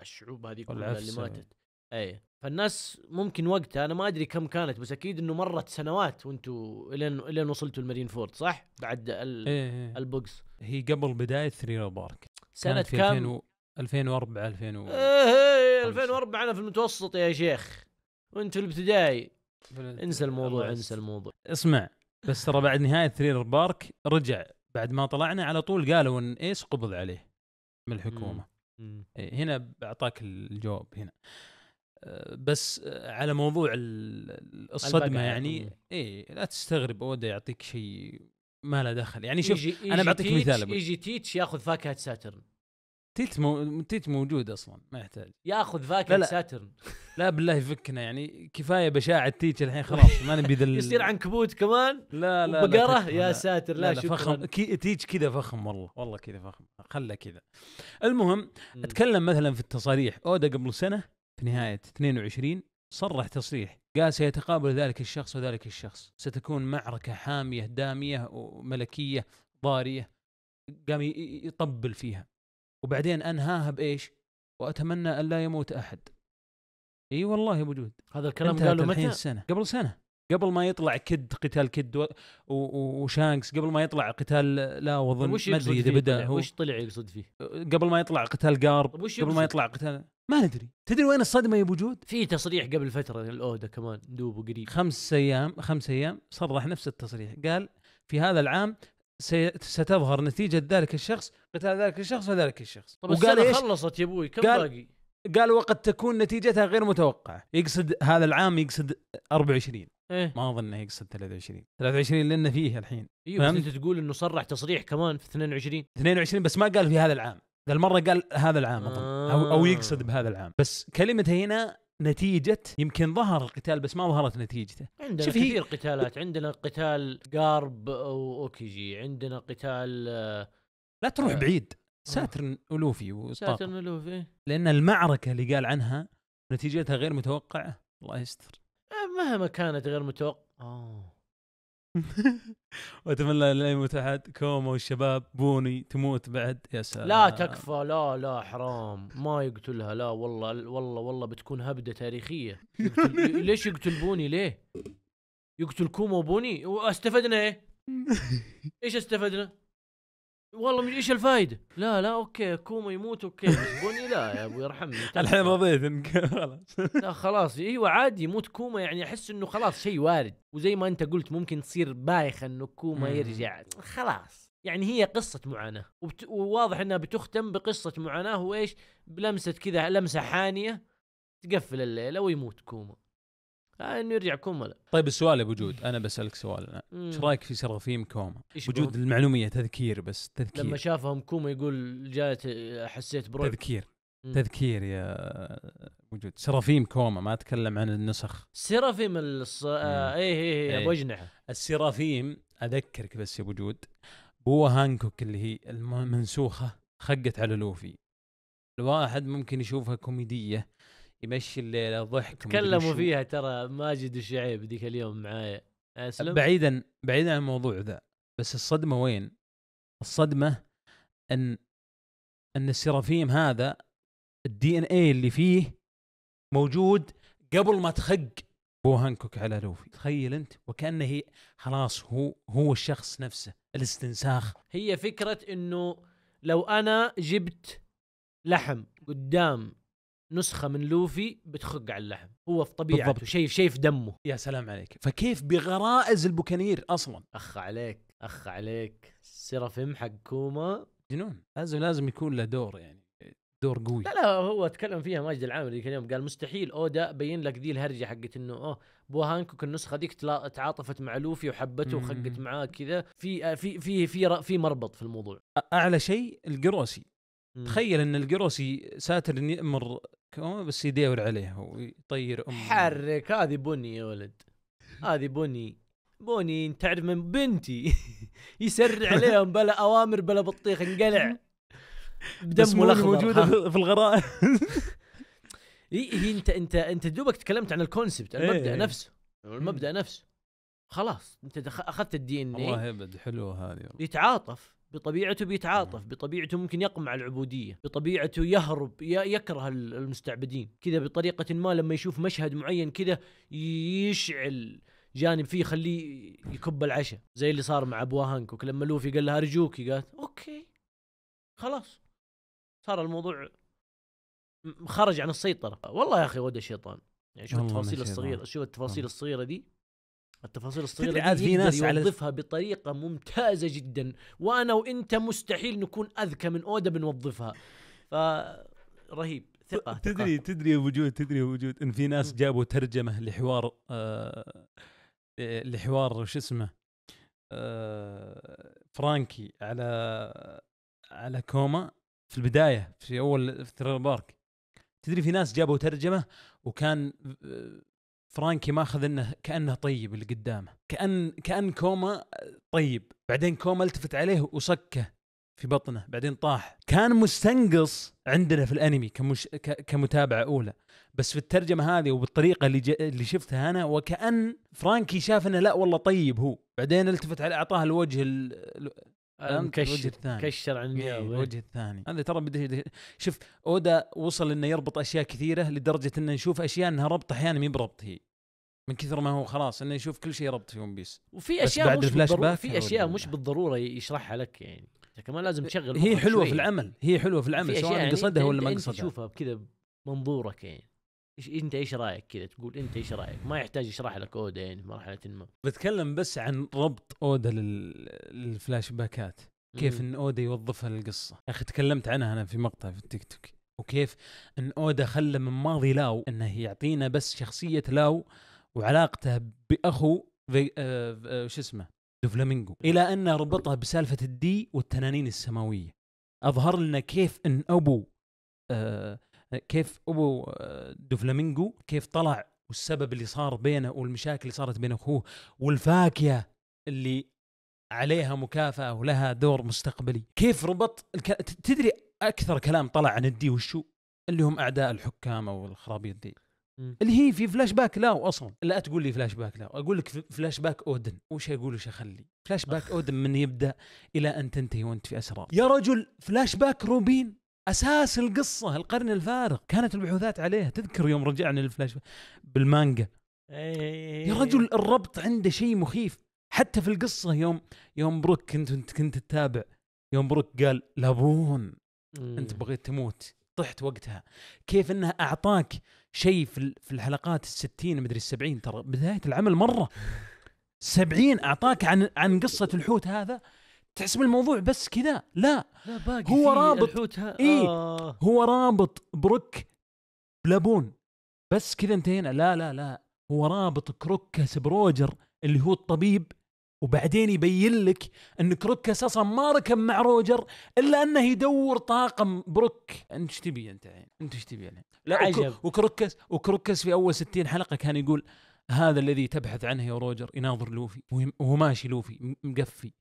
الشعوب هذه كلها اللي ماتت آه. اي فالناس ممكن وقتها انا ما ادري كم كانت بس اكيد انه مرت سنوات وانتوا الين الين وصلتوا المارين فورد صح؟ بعد ال... إيه, إيه. البوكس هي قبل بدايه ثري بارك سنه كم؟ 2004 2000 و... 2004 انا في المتوسط يا شيخ وانت في الابتدائي انسى الموضوع انسى الموضوع اسمع بس ترى بعد نهايه ثريلر بارك رجع بعد ما طلعنا على طول قالوا ان ايس قبض عليه من الحكومه إيه، هنا اعطاك الجواب هنا أه، بس على موضوع الصدمه يعني اي لا تستغرب اودا يعطيك شيء ما له دخل يعني شوف إيجي انا بعطيك مثال يجي تيتش ياخذ فاكهه ساترن تيت مو... تيت موجود اصلا ما يحتاج ياخذ فاكهه لا ساترن لا بالله يفكنا يعني كفايه بشاعه تيت الحين خلاص ما نبي ذل يصير عنكبوت كمان لا لا بقره يا ساتر لا, لا, شكرا فخم كي... تيت كذا فخم والله والله كذا فخم خله كذا المهم م. اتكلم مثلا في التصاريح اودا قبل سنه في نهايه 22 صرح تصريح قال سيتقابل ذلك الشخص وذلك الشخص ستكون معركه حاميه داميه وملكيه ضاريه قام يطبل فيها وبعدين انهاها بايش؟ واتمنى ان لا يموت احد. اي والله يا ابو هذا الكلام قاله متى؟ سنة. قبل سنه قبل ما يطلع كد قتال كد و... و... وشانكس قبل ما يطلع قتال لا واظن ما ادري اذا بدا طيب، هو وش طلع يقصد فيه؟ قبل ما يطلع قتال قارب طيب، قبل ما يطلع قتال ما ندري تدري وين الصدمه يا ابو في تصريح قبل فتره الاودا كمان دوب وقريب خمس ايام خمس ايام صرح نفس التصريح قال في هذا العام ستظهر نتيجه ذلك الشخص قتال ذلك الشخص وذلك الشخص طب وقال السنه خلصت يا ابوي كم قال باقي؟ قال وقد تكون نتيجتها غير متوقعه يقصد هذا العام يقصد 24 إيه؟ ما اظنه يقصد 23 23 لانه فيه الحين ايوه انت تقول انه صرح تصريح كمان في 22 22 بس ما قال في هذا العام قال مره قال هذا العام اظن آه. او او يقصد آه. بهذا العام بس كلمته هنا نتيجه يمكن ظهر القتال بس ما ظهرت نتيجته عندنا شوف كثير قتالات عندنا قتال قارب واوكيجي عندنا قتال آه، لا تروح آه. بعيد آه. ساترن ولوفي ساترن ولوفي إيه. لان المعركه اللي قال عنها نتيجتها غير متوقعه الله يستر آه، مهما كانت غير متوقعه واتمنى لاي احد كوما والشباب بوني تموت بعد يا سلام لا تكفى لا لا حرام ما يقتلها لا والله والله والله بتكون هبده تاريخيه يقتل ليش يقتل بوني ليه؟ يقتل كوما وبوني واستفدنا ايه؟ ايش استفدنا؟ والله من ايش الفائده؟ لا لا اوكي كوما يموت اوكي بس بوني لا يا ابوي يرحمني الحين رضيت انك خلاص لا خلاص ايوه عادي يموت كوما يعني احس انه خلاص شيء وارد وزي ما انت قلت ممكن تصير بايخه انه كوما يرجع خلاص يعني هي قصة معاناة وبت... وواضح انها بتختم بقصة معاناة وايش بلمسة كذا لمسة حانية تقفل الليلة ويموت كوما آه انه يرجع كوما لا طيب السؤال يا وجود انا بسالك سؤال الان ايش رايك في سرافيم كوما؟ وجود المعلوميه تذكير بس تذكير لما شافهم كوما يقول جات حسيت بروح تذكير مم. تذكير يا وجود سرافيم كوما ما اتكلم عن النسخ سرافيم الص... آه ايه ايه ابو إيه، إيه. اجنحه السرافيم اذكرك بس يا وجود بو هانكوك اللي هي المنسوخه خقت على لوفي الواحد ممكن يشوفها كوميديه يمشي الليله ضحك تكلموا فيها ترى ماجد وشعيب ذيك اليوم معايا اسلم بعيدا بعيدا عن الموضوع ذا بس الصدمه وين؟ الصدمه ان ان السيرافيم هذا الدي ان اي اللي فيه موجود قبل ما تخق بو هانكوك على لوفي تخيل انت وكانه خلاص هو هو الشخص نفسه الاستنساخ هي فكره انه لو انا جبت لحم قدام نسخه من لوفي بتخق على اللحم هو في طبيعته بالضبط. شيء شيء في دمه يا سلام عليك فكيف بغرائز البوكانير اصلا اخ عليك اخ عليك سيرافيم حق كوما جنون لازم لازم يكون له دور يعني دور قوي لا لا هو تكلم فيها ماجد العامري ذيك اليوم قال مستحيل اودا بين لك ذي الهرجه حقت انه اوه بو هانكوك النسخه ذيك تعاطفت مع لوفي وحبته وخقت معاه كذا في في في في في, في مربط في الموضوع اعلى شيء القروسي تخيل ان القروسي ساتر يأمر بس يداور عليه ويطير امه حرك هذه بني يا ولد هذه بني بوني انت تعرف من بنتي يسرع عليهم بلا اوامر بلا بطيخ انقلع بدم موجوده في الغرائب هي انت انت انت دوبك تكلمت عن الكونسبت إيه، المبدا ايه. نفسه المبدا نفسه خلاص انت اخذت الدي ان اي والله ابد حلوه هذه يتعاطف بطبيعته بيتعاطف بطبيعته ممكن يقمع العبودية بطبيعته يهرب يكره المستعبدين كذا بطريقة ما لما يشوف مشهد معين كذا يشعل جانب فيه يخليه يكب العشاء زي اللي صار مع ابو هانكوك لما لوفي قال لها ارجوكي قالت اوكي خلاص صار الموضوع خرج عن السيطرة والله يا اخي ود الشيطان يعني شوف التفاصيل الصغيرة شوف التفاصيل الصغيرة دي التفاصيل الصغيره دي في ناس على يوظفها بطريقه ممتازه جدا وانا وانت مستحيل نكون اذكى من اودا بنوظفها فرهيب ثقه تدري ثقة. تدري وجود تدري وجود ان في ناس جابوا ترجمه لحوار آه لحوار شو اسمه آه فرانكي على على كوما في البدايه في اول في بارك تدري في ناس جابوا ترجمه وكان آه، فرانكي ماخذ انه كانه طيب اللي قدامه كان كان كوما طيب بعدين كوما التفت عليه وصكه في بطنه بعدين طاح كان مستنقص عندنا في الانمي كمش... ك... كمتابعه اولى بس في الترجمه هذه وبالطريقه اللي ج... اللي شفتها انا وكان فرانكي شاف انه لا والله طيب هو بعدين التفت على اعطاه الوجه ال... مكشر الوجه كشر الوجه إيه، الثاني هذا ترى بده شوف اودا وصل انه يربط اشياء كثيره لدرجه انه نشوف اشياء انها ربط احيانا ما بربط هي من كثر ما هو خلاص انه يشوف كل شيء ربط في ون بيس وفي اشياء مش بالضروره في اشياء مش بالضروره يشرحها لك يعني كمان لازم تشغل هي حلوه شوي. في العمل هي حلوه في العمل سواء يعني قصدها ولا ما قصدها تشوفها بكذا منظورك يعني ايش انت ايش رايك كذا تقول انت ايش رايك ما يحتاج يشرح لك اودا يعني في مرحله ما بتكلم بس عن ربط اودا للفلاش باكات كيف ان اودا يوظفها للقصه يا اخي تكلمت عنها انا في مقطع في التيك توك وكيف ان اودا خلى من ماضي لاو انه يعطينا بس شخصيه لاو وعلاقته باخو في آه, آه، شو اسمه دوفلامينجو الى انه ربطها بسالفه الدي والتنانين السماويه اظهر لنا كيف ان ابو آه كيف ابو آه، دوفلامينجو كيف طلع والسبب اللي صار بينه والمشاكل اللي صارت بين اخوه والفاكهه اللي عليها مكافاه ولها دور مستقبلي كيف ربط الك... تدري اكثر كلام طلع عن الدي وشو اللي هم اعداء الحكام او الخرابيط دي اللي هي في فلاش باك لا اصلا لا تقول لي فلاش باك لا اقول لك فلاش باك اودن وش اقول وش اخلي فلاش باك اودن من يبدا الى ان تنتهي وانت في اسرار يا رجل فلاش باك روبين اساس القصه القرن الفارغ كانت البحوثات عليها تذكر يوم رجعنا للفلاش بالمانجا يا إيه. رجل الربط عنده شيء مخيف حتى في القصه يوم يوم بروك كنت كنت تتابع يوم بروك قال لابون انت بغيت تموت طحت وقتها كيف انه اعطاك شيء في في الحلقات الستين مدري السبعين ترى بدايه العمل مره سبعين اعطاك عن عن قصه الحوت هذا تحسب الموضوع بس كذا لا, لا باقي هو رابط اي آه. هو رابط بروك بلابون بس كذا انتهينا لا لا لا هو رابط كروكس بروجر اللي هو الطبيب وبعدين يبين لك ان كروكس اصلا ما ركب مع روجر الا انه يدور طاقم بروك انت ايش تبي انت الحين؟ انت ايش تبي الحين؟ لا عجب وكروكس وكروكس في اول 60 حلقه كان يقول هذا الذي تبحث عنه يا روجر يناظر لوفي وهو ماشي لوفي مقفي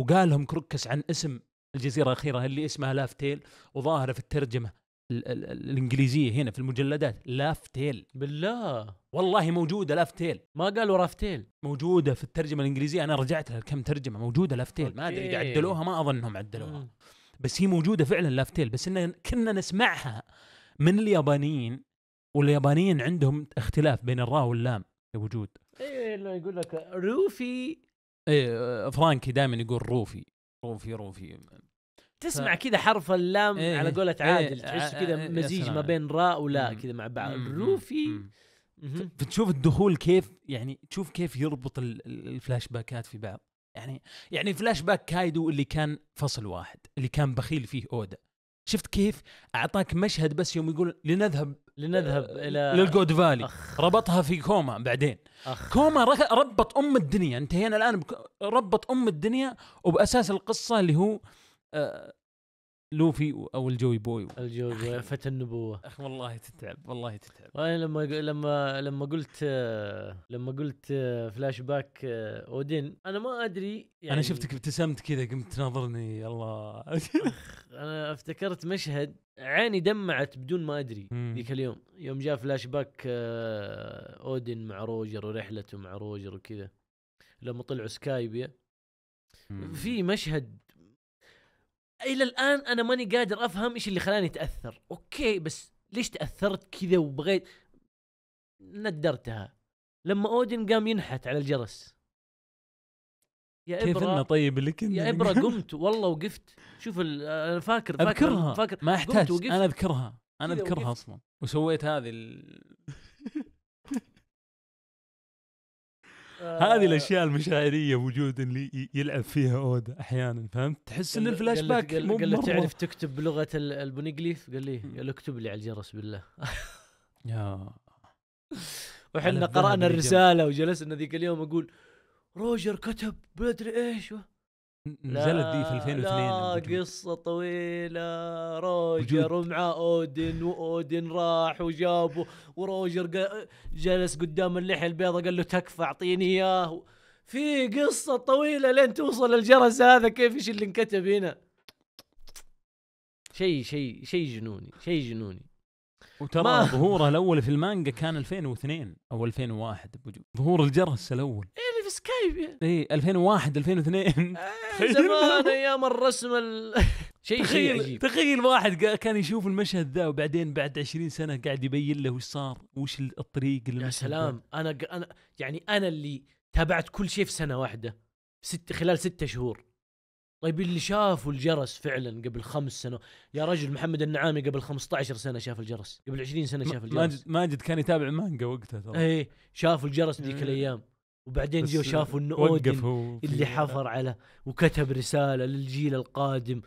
وقالهم كروكس عن اسم الجزيره الاخيره اللي اسمها لافتيل وظاهره في الترجمه الانجليزيه هنا في المجلدات لافتيل بالله والله موجوده لافتيل ما قالوا رافتيل موجوده في الترجمه الانجليزيه انا رجعت لها كم ترجمه موجوده لافتيل ما ادري اذا عدلوها ما اظنهم عدلوها مم. بس هي موجوده فعلا لافتيل بس ان كنا نسمعها من اليابانيين واليابانيين عندهم اختلاف بين الراء واللام يا وجود ايه يقول لك روفي ايه فرانكي دائما يقول روفي روفي روفي تسمع ف... كذا حرف اللام إيه على قولة إيه، عادل إيه تحس آه، كذا آه، مزيج ما بين راء ولا كذا مع بعض روفي فتشوف الدخول كيف يعني تشوف كيف يربط الفلاش باكات في بعض يعني يعني فلاش باك كايدو اللي كان فصل واحد اللي كان بخيل فيه اودا شفت كيف اعطاك مشهد بس يوم يقول لنذهب لنذهب آه، الى للجود فالي أخ. ربطها في كوما بعدين أخ. كوما ربط ام الدنيا انتهينا الان بك... ربط ام الدنيا وباساس القصه اللي هو آه، لوفي او الجوي بوي الجوي بوي فتى النبوه اخ والله تتعب والله تتعب وانا لما لما لما قلت لما قلت فلاش باك اودين انا ما ادري يعني انا شفتك ابتسمت كذا قمت تناظرني الله انا افتكرت مشهد عيني دمعت بدون ما ادري ذيك اليوم يوم جاء فلاش باك اودين مع روجر ورحلته مع روجر وكذا لما طلعوا سكايبيا في مشهد الى الان انا ماني قادر افهم ايش اللي خلاني اتاثر اوكي بس ليش تاثرت كذا وبغيت ندرتها لما اودن قام ينحت على الجرس يا إبرة كيف انه طيب كنت يا يعني؟ ابره قمت والله وقفت شوف انا فاكر فاكر اذكرها فاكر ما احتاج انا اذكرها انا اذكرها اصلا وسويت هذه ال... هذه آه. الاشياء المشاعريه وجود اللي يلعب فيها اودا احيانا فهمت تحس ان الفلاش باك قال, قال, تعرف تكتب بلغه البونيغليف قال لي قال اكتب لي على الجرس بالله يا وحنا قرانا الرساله وجلسنا ذيك اليوم اقول روجر كتب بدري ايش نزلت دي في 2002 لا قصه طويله روجر ومعه اودن واودن راح وجابه وروجر جلس قدام اللحيه البيضاء قال له تكفى اعطيني اياه في قصه طويله لين توصل الجرس هذا كيف ايش اللي انكتب هنا شيء شيء شيء جنوني شيء جنوني وترى ظهوره الاول في المانجا كان 2002 او 2001 ظهور الجرس الاول ايه اللي في سكايب اي 2001 2002 آه زمان ايام الرسم ال... شيء تخيل عجيب تخيل واحد كان يشوف المشهد ذا وبعدين بعد 20 سنه قاعد يبين له وش صار وش الطريق اللي يا سلام انا انا يعني انا اللي تابعت كل شيء في سنه واحده ست خلال ستة شهور طيب اللي شافوا الجرس فعلا قبل خمس سنوات يا رجل محمد النعامي قبل 15 سنه شاف الجرس قبل 20 سنه شاف الجرس ماجد ماجد كان يتابع مانجا وقتها ترى اي شافوا الجرس ذيك إيه. الايام وبعدين جو شافوا انه اودن اللي حفر على وكتب رساله للجيل القادم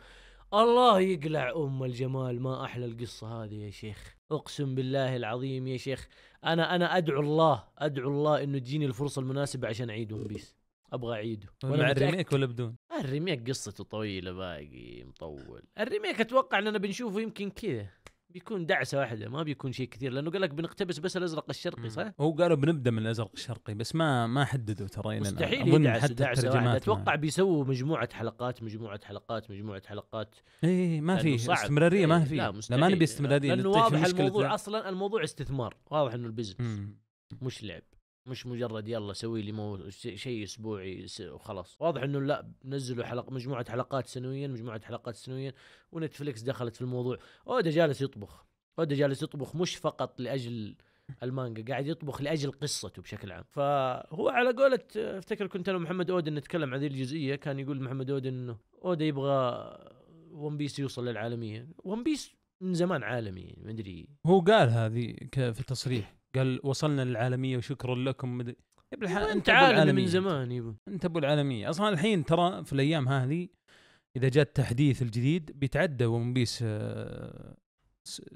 الله يقلع ام الجمال ما احلى القصه هذه يا شيخ اقسم بالله العظيم يا شيخ انا انا ادعو الله ادعو الله انه تجيني الفرصه المناسبه عشان اعيد ون بيس ابغى اعيده مع الريميك ولا بدون؟ الريميك قصته طويلة باقي مطول الريميك اتوقع اننا بنشوفه يمكن كذا بيكون دعسه واحده ما بيكون شيء كثير لانه قال لك بنقتبس بس الازرق الشرقي صح؟ هو قالوا بنبدا من الازرق الشرقي بس ما ما حددوا ترى يعني مستحيل يدعسوا حتى دعسه واحده اتوقع بيسووا مجموعه حلقات مجموعه حلقات مجموعه حلقات اي إيه، ما في استمراريه ما إيه، في لا, لا ما نبي استمراريه لانه واضح الموضوع اصلا الموضوع استثمار واضح انه البزنس مش لعب مش مجرد يلا سوي لي مو شيء اسبوعي وخلاص واضح انه لا نزلوا حلق مجموعه حلقات سنويا مجموعه حلقات سنويا ونتفلكس دخلت في الموضوع اودا جالس يطبخ اودا جالس يطبخ مش فقط لاجل المانجا قاعد يطبخ لاجل قصته بشكل عام فهو على قولة افتكر كنت انا ومحمد اودن نتكلم عن هذه الجزئيه كان يقول محمد اودن انه اودا يبغى ون بيس يوصل للعالميه ون بيس من زمان عالمي يعني ما ادري هو قال هذه في تصريح قال وصلنا للعالميه وشكرا لكم مدري يا ابن الحلال انت عالم من زمان يبا انت ابو العالميه اصلا الحين ترى في الايام هذه اذا جاء التحديث الجديد بيتعدى ون بيس آه،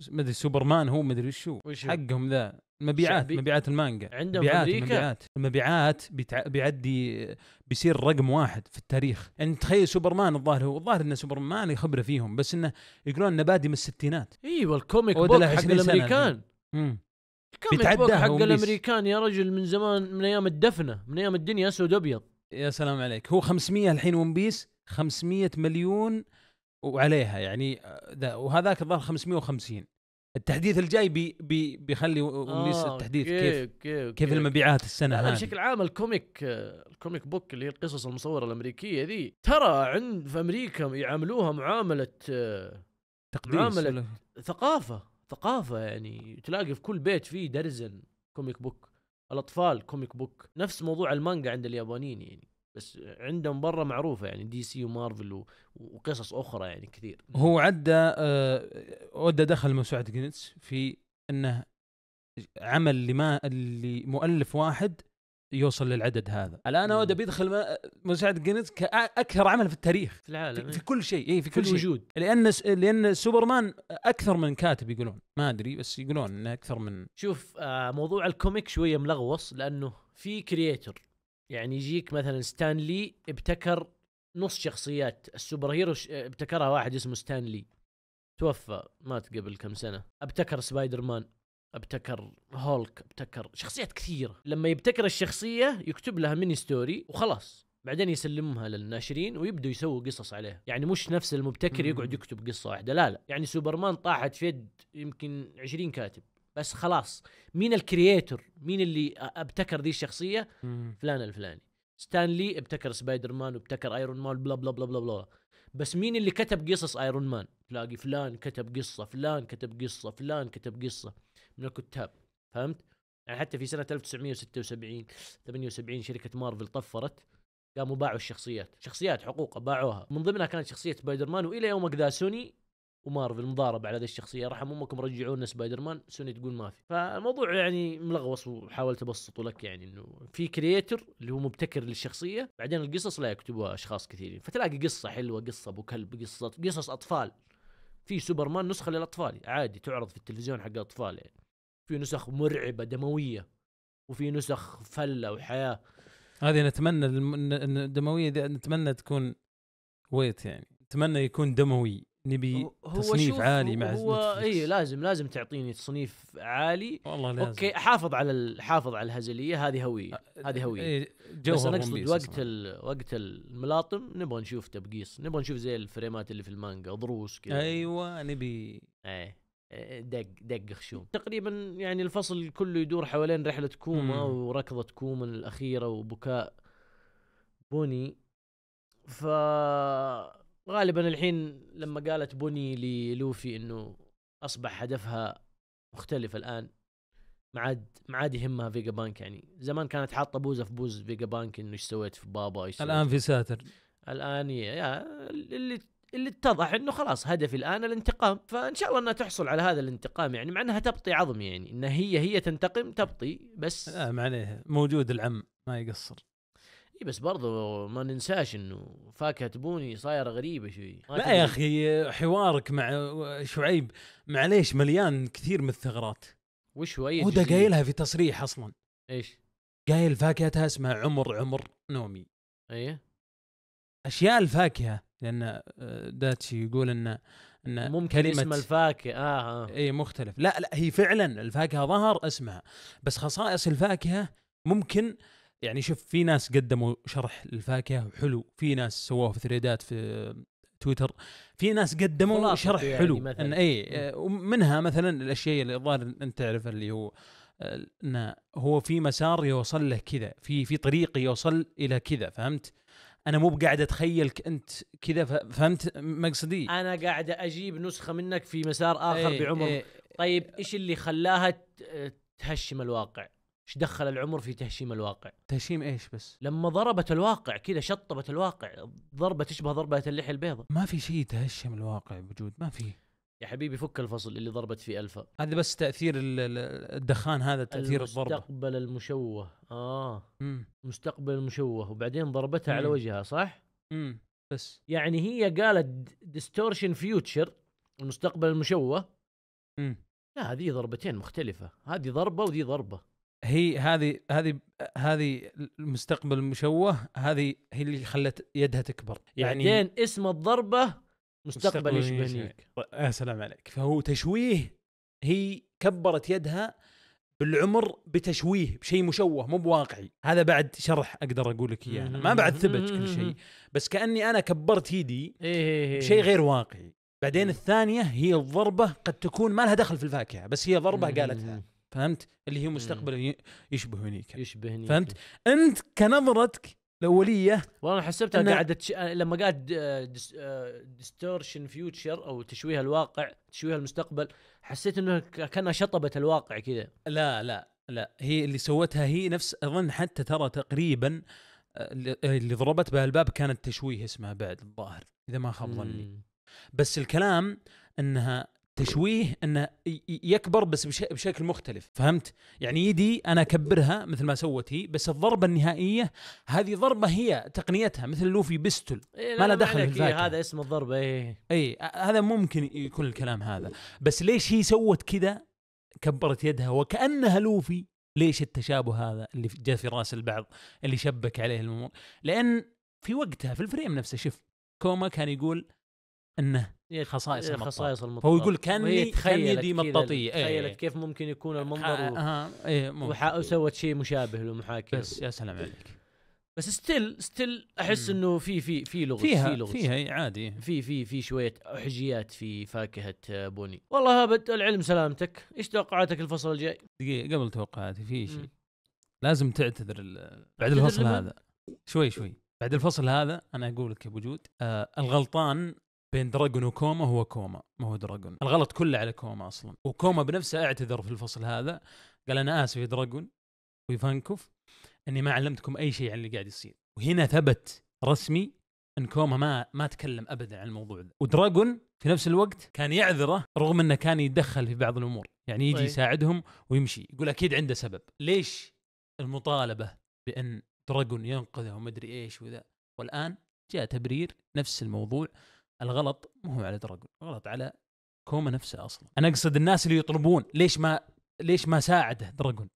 مدري سوبرمان هو مدري وشو حقهم ذا مبيعات شعبي. مبيعات المانجا عندهم مبيعات مبيعات المبيعات بيتع... بيعدي آه، بيصير رقم واحد في التاريخ يعني تخيل سوبرمان الظاهر هو الظاهر ان سوبرمان يخبره فيهم بس انه يقولون انه بادي من الستينات ايوه الكوميك بوك حق الامريكان بيتعداها حق الامريكان يا رجل من زمان من ايام الدفنه من ايام الدنيا اسود ابيض يا سلام عليك هو 500 الحين ون بيس 500 مليون وعليها يعني آه، وهذاك الظاهر 550 التحديث الجاي بي بي بيخلي وليس آه التحديث كيف كيف, كيف, كيف المبيعات السنه هذه بشكل عام الكوميك آه، الكوميك بوك اللي هي القصص المصوره الامريكيه ذي ترى عند في امريكا يعاملوها معامله آه، تقديس معامله ثقافه ثقافه يعني تلاقي في كل بيت فيه درزن كوميك بوك الاطفال كوميك بوك نفس موضوع المانجا عند اليابانيين يعني بس عندهم برا معروفه يعني دي سي ومارفل و... وقصص اخرى يعني كثير هو عدى أه ودا دخل موسوعه جينيتس في انه عمل لما اللي مؤلف واحد يوصل للعدد هذا الان اود بيدخل مساعد جينيز كاكثر عمل في التاريخ في العالم في, في إيه. كل شيء اي في كل, كل وجود لان س... لان سوبرمان اكثر من كاتب يقولون ما ادري بس يقولون انه اكثر من شوف آه موضوع الكوميك شويه ملغوص لانه في كرييتر يعني يجيك مثلا ستانلي ابتكر نص شخصيات السوبر هيرو ابتكرها واحد اسمه ستانلي توفى مات قبل كم سنه ابتكر سبايدر مان ابتكر هولك ابتكر شخصيات كثيره لما يبتكر الشخصيه يكتب لها ميني ستوري وخلاص بعدين يسلمها للناشرين ويبدوا يسووا قصص عليها يعني مش نفس المبتكر يقعد يكتب قصه واحده لا لا يعني سوبرمان طاحت في يد يمكن 20 كاتب بس خلاص مين الكرييتور مين اللي ابتكر ذي الشخصيه فلان الفلاني ستانلي ابتكر سبايدر مان وابتكر ايرون مان بلا بلا بلا بلا بلا بس مين اللي كتب قصص ايرون مان تلاقي فلان كتب قصه فلان كتب قصه فلان كتب قصه من الكتاب فهمت؟ يعني حتى في سنه 1976 78 شركه مارفل طفرت قاموا باعوا الشخصيات، شخصيات حقوق باعوها، من ضمنها كانت شخصيه سبايدر مان والى يومك ذا سوني ومارفل مضاربه على هذه الشخصيه رحم امكم رجعوا لنا سبايدر مان سوني تقول ما في فالموضوع يعني ملغوص وحاولت ابسطه لك يعني انه في كرييتر اللي هو مبتكر للشخصيه بعدين القصص لا يكتبها اشخاص كثيرين فتلاقي قصه حلوه قصه ابو كلب قصه قصص اطفال في سوبرمان نسخه للاطفال عادي تعرض في التلفزيون حق الاطفال يعني في نسخ مرعبه دمويه وفي نسخ فله وحياه هذه نتمنى الدمويه دي نتمنى تكون ويت يعني نتمنى يكون دموي نبي هو تصنيف عالي مع هو اي لازم لازم تعطيني تصنيف عالي والله لازم اوكي حافظ على حافظ على الهزليه هذه هويه هذه هويه بس انا اقصد وقت ال... وقت الملاطم نبغى نشوف تبقيص نبغى نشوف زي الفريمات اللي في المانجا ضروس كذا ايوه نبي ايه دق دق خشوم تقريبا يعني الفصل كله يدور حوالين رحلة كوما مم. وركضة كوما الأخيرة وبكاء بوني ف غالبا الحين لما قالت بوني للوفي انه اصبح هدفها مختلف الان ما عاد ما عاد يهمها فيجا بانك يعني زمان كانت حاطه بوزه في بوز فيجا بانك انه ايش سويت في بابا ايش الان في ساتر الان يا اللي اللي اتضح انه خلاص هدفي الان الانتقام فان شاء الله انها تحصل على هذا الانتقام يعني مع انها تبطي عظم يعني ان هي هي تنتقم تبطي بس لا ما عليه موجود العم ما يقصر اي بس برضه ما ننساش انه فاكهه بوني صايره غريبه شوي لا يا اخي حوارك مع شعيب معليش مليان كثير من الثغرات وش هو اي قايلها في تصريح اصلا ايش؟ قايل فاكهتها اسمها عمر عمر نومي ايه اشياء الفاكهه لان آه، داتشي يقول ان ان ممكن كلمة اسم الفاكهه اه, آه. اي مختلف لا لا هي فعلا الفاكهه ظهر اسمها بس خصائص الفاكهه ممكن يعني شوف في ناس قدموا شرح للفاكهه حلو في ناس سووه في ثريدات في تويتر في ناس قدموا شرح يعني حلو مثلاً. ان اي آه، ومنها مثلا الاشياء اللي الظاهر انت تعرف اللي هو آه، انه هو في مسار يوصل له كذا في في طريق يوصل الى كذا فهمت؟ انا مو بقاعد اتخيلك انت كذا فهمت مقصدي انا قاعد اجيب نسخه منك في مسار اخر ايه بعمر ايه طيب ايش اللي خلاها تهشم الواقع ايش دخل العمر في تهشيم الواقع تهشيم ايش بس لما ضربت الواقع كذا شطبت الواقع ضربه تشبه ضربه اللحيه البيضاء ما في شيء تهشم الواقع بوجود ما في يا حبيبي فك الفصل اللي ضربت فيه الفا هذا بس تاثير الدخان هذا تاثير الضربه المستقبل المشوه اه مم. مستقبل المشوه وبعدين ضربتها مم. على وجهها صح امم بس يعني هي قالت ديستورشن فيوتشر المستقبل المشوه امم لا هذه ضربتين مختلفه هذه ضربه وذي ضربه هي هذه هذه هذه المستقبل المشوه هذه هي اللي خلت يدها تكبر يعني بعدين اسم الضربه مستقبل يشبهنيك يا آه، سلام عليك فهو تشويه هي كبرت يدها بالعمر بتشويه بشيء مشوه مو بواقعي هذا بعد شرح اقدر اقول لك اياه يعني. ما بعد ثبت كل شيء بس كاني انا كبرت يدي إيه، إيه، إيه، بشيء غير واقعي بعدين الثانيه هي الضربه قد تكون ما لها دخل في الفاكهه بس هي ضربه قالتها فهمت اللي هي مستقبل يشبهنيك يشبهنيك فهمت انت كنظرتك الاوليه والله انا حسبتها أن... قاعده تش... آه، لما قالت آه، دس... ديستورشن آه، فيوتشر او تشويه الواقع تشويه المستقبل حسيت انه كانها شطبت الواقع كذا لا لا لا هي اللي سوتها هي نفس اظن حتى ترى تقريبا اللي ضربت بها الباب كانت تشويه اسمها بعد الظاهر اذا ما خاب ظني بس الكلام انها تشويه انه يكبر بس بش بشكل مختلف فهمت يعني يدي انا اكبرها مثل ما سوت هي بس الضربه النهائيه هذه ضربه هي تقنيتها مثل لوفي بيستول إيه ما له دخل في إيه هذا اسم الضربه إيه. اي هذا ممكن يكون الكلام هذا بس ليش هي سوت كذا كبرت يدها وكانها لوفي ليش التشابه هذا اللي جاء في راس البعض اللي شبك عليه الامور لان في وقتها في الفريم نفسه شف كوما كان يقول انه إيه، خصائص إيه، المطاط خصائص المطاط هو يقول كاني كاني دي مطاطيه إيه. تخيلت ايه. كيف ممكن يكون المنظر آه و... آه ايه وسوت شيء مشابه له بس يا سلام عليك بس ستيل ستيل احس انه في في في لغز فيها في لغز فيها عادي في في في شويه حجيات في فاكهه بوني والله هابد العلم سلامتك ايش توقعاتك الفصل الجاي دقيقه قبل توقعاتي في شيء لازم تعتذر بعد الفصل هذا شوي شوي بعد الفصل هذا انا اقول لك يا ابو آه الغلطان بين دراجون وكوما هو كوما ما هو دراجون الغلط كله على كوما اصلا وكوما بنفسه اعتذر في الفصل هذا قال انا اسف يا دراجون ويفانكوف اني ما علمتكم اي شيء عن اللي قاعد يصير وهنا ثبت رسمي ان كوما ما ما تكلم ابدا عن الموضوع ده ودراجون في نفس الوقت كان يعذره رغم انه كان يتدخل في بعض الامور يعني يجي طيب. يساعدهم ويمشي يقول اكيد عنده سبب ليش المطالبه بان دراجون ينقذه ومدري ايش وذا والان جاء تبرير نفس الموضوع الغلط مو هو على دراجون غلط على كوما نفسه اصلا انا اقصد الناس اللي يطلبون ليش ما ليش ما ساعده دراجون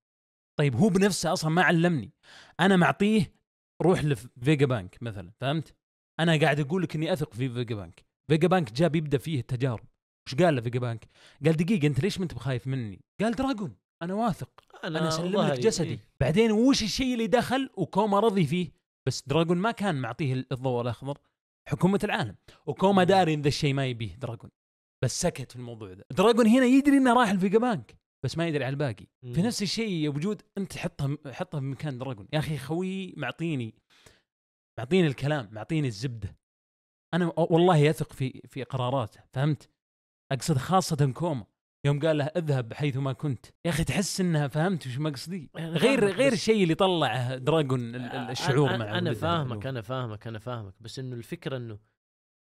طيب هو بنفسه اصلا ما علمني انا معطيه روح لفيجا بانك مثلا فهمت انا قاعد اقول لك اني اثق في فيجا بانك فيجا بانك جاب يبدا فيه التجارب وش قال له فيجا بانك قال دقيقه انت ليش ما انت بخايف مني قال دراجون انا واثق انا, أنا اسلم لك جسدي إيه. بعدين وش الشيء اللي دخل وكوما رضي فيه بس دراجون ما كان معطيه الضوء الاخضر حكومه العالم وكوما داري ان ذا الشيء ما يبيه دراجون بس سكت في الموضوع ذا دراجون هنا يدري انه راح الفيجا بانك بس ما يدري على الباقي مم. في نفس الشيء يا وجود انت حطها حطها في مكان دراجون يا اخي خوي معطيني معطيني الكلام معطيني الزبده انا والله اثق في في قراراته فهمت اقصد خاصه كوما يوم قال له اذهب حيث ما كنت يا اخي تحس انها فهمت وش مقصدي إيه، غير غير الشيء اللي طلعه دراجون الشعور معه انا فاهمك انا فاهمك انا فاهمك بس انه الفكره انه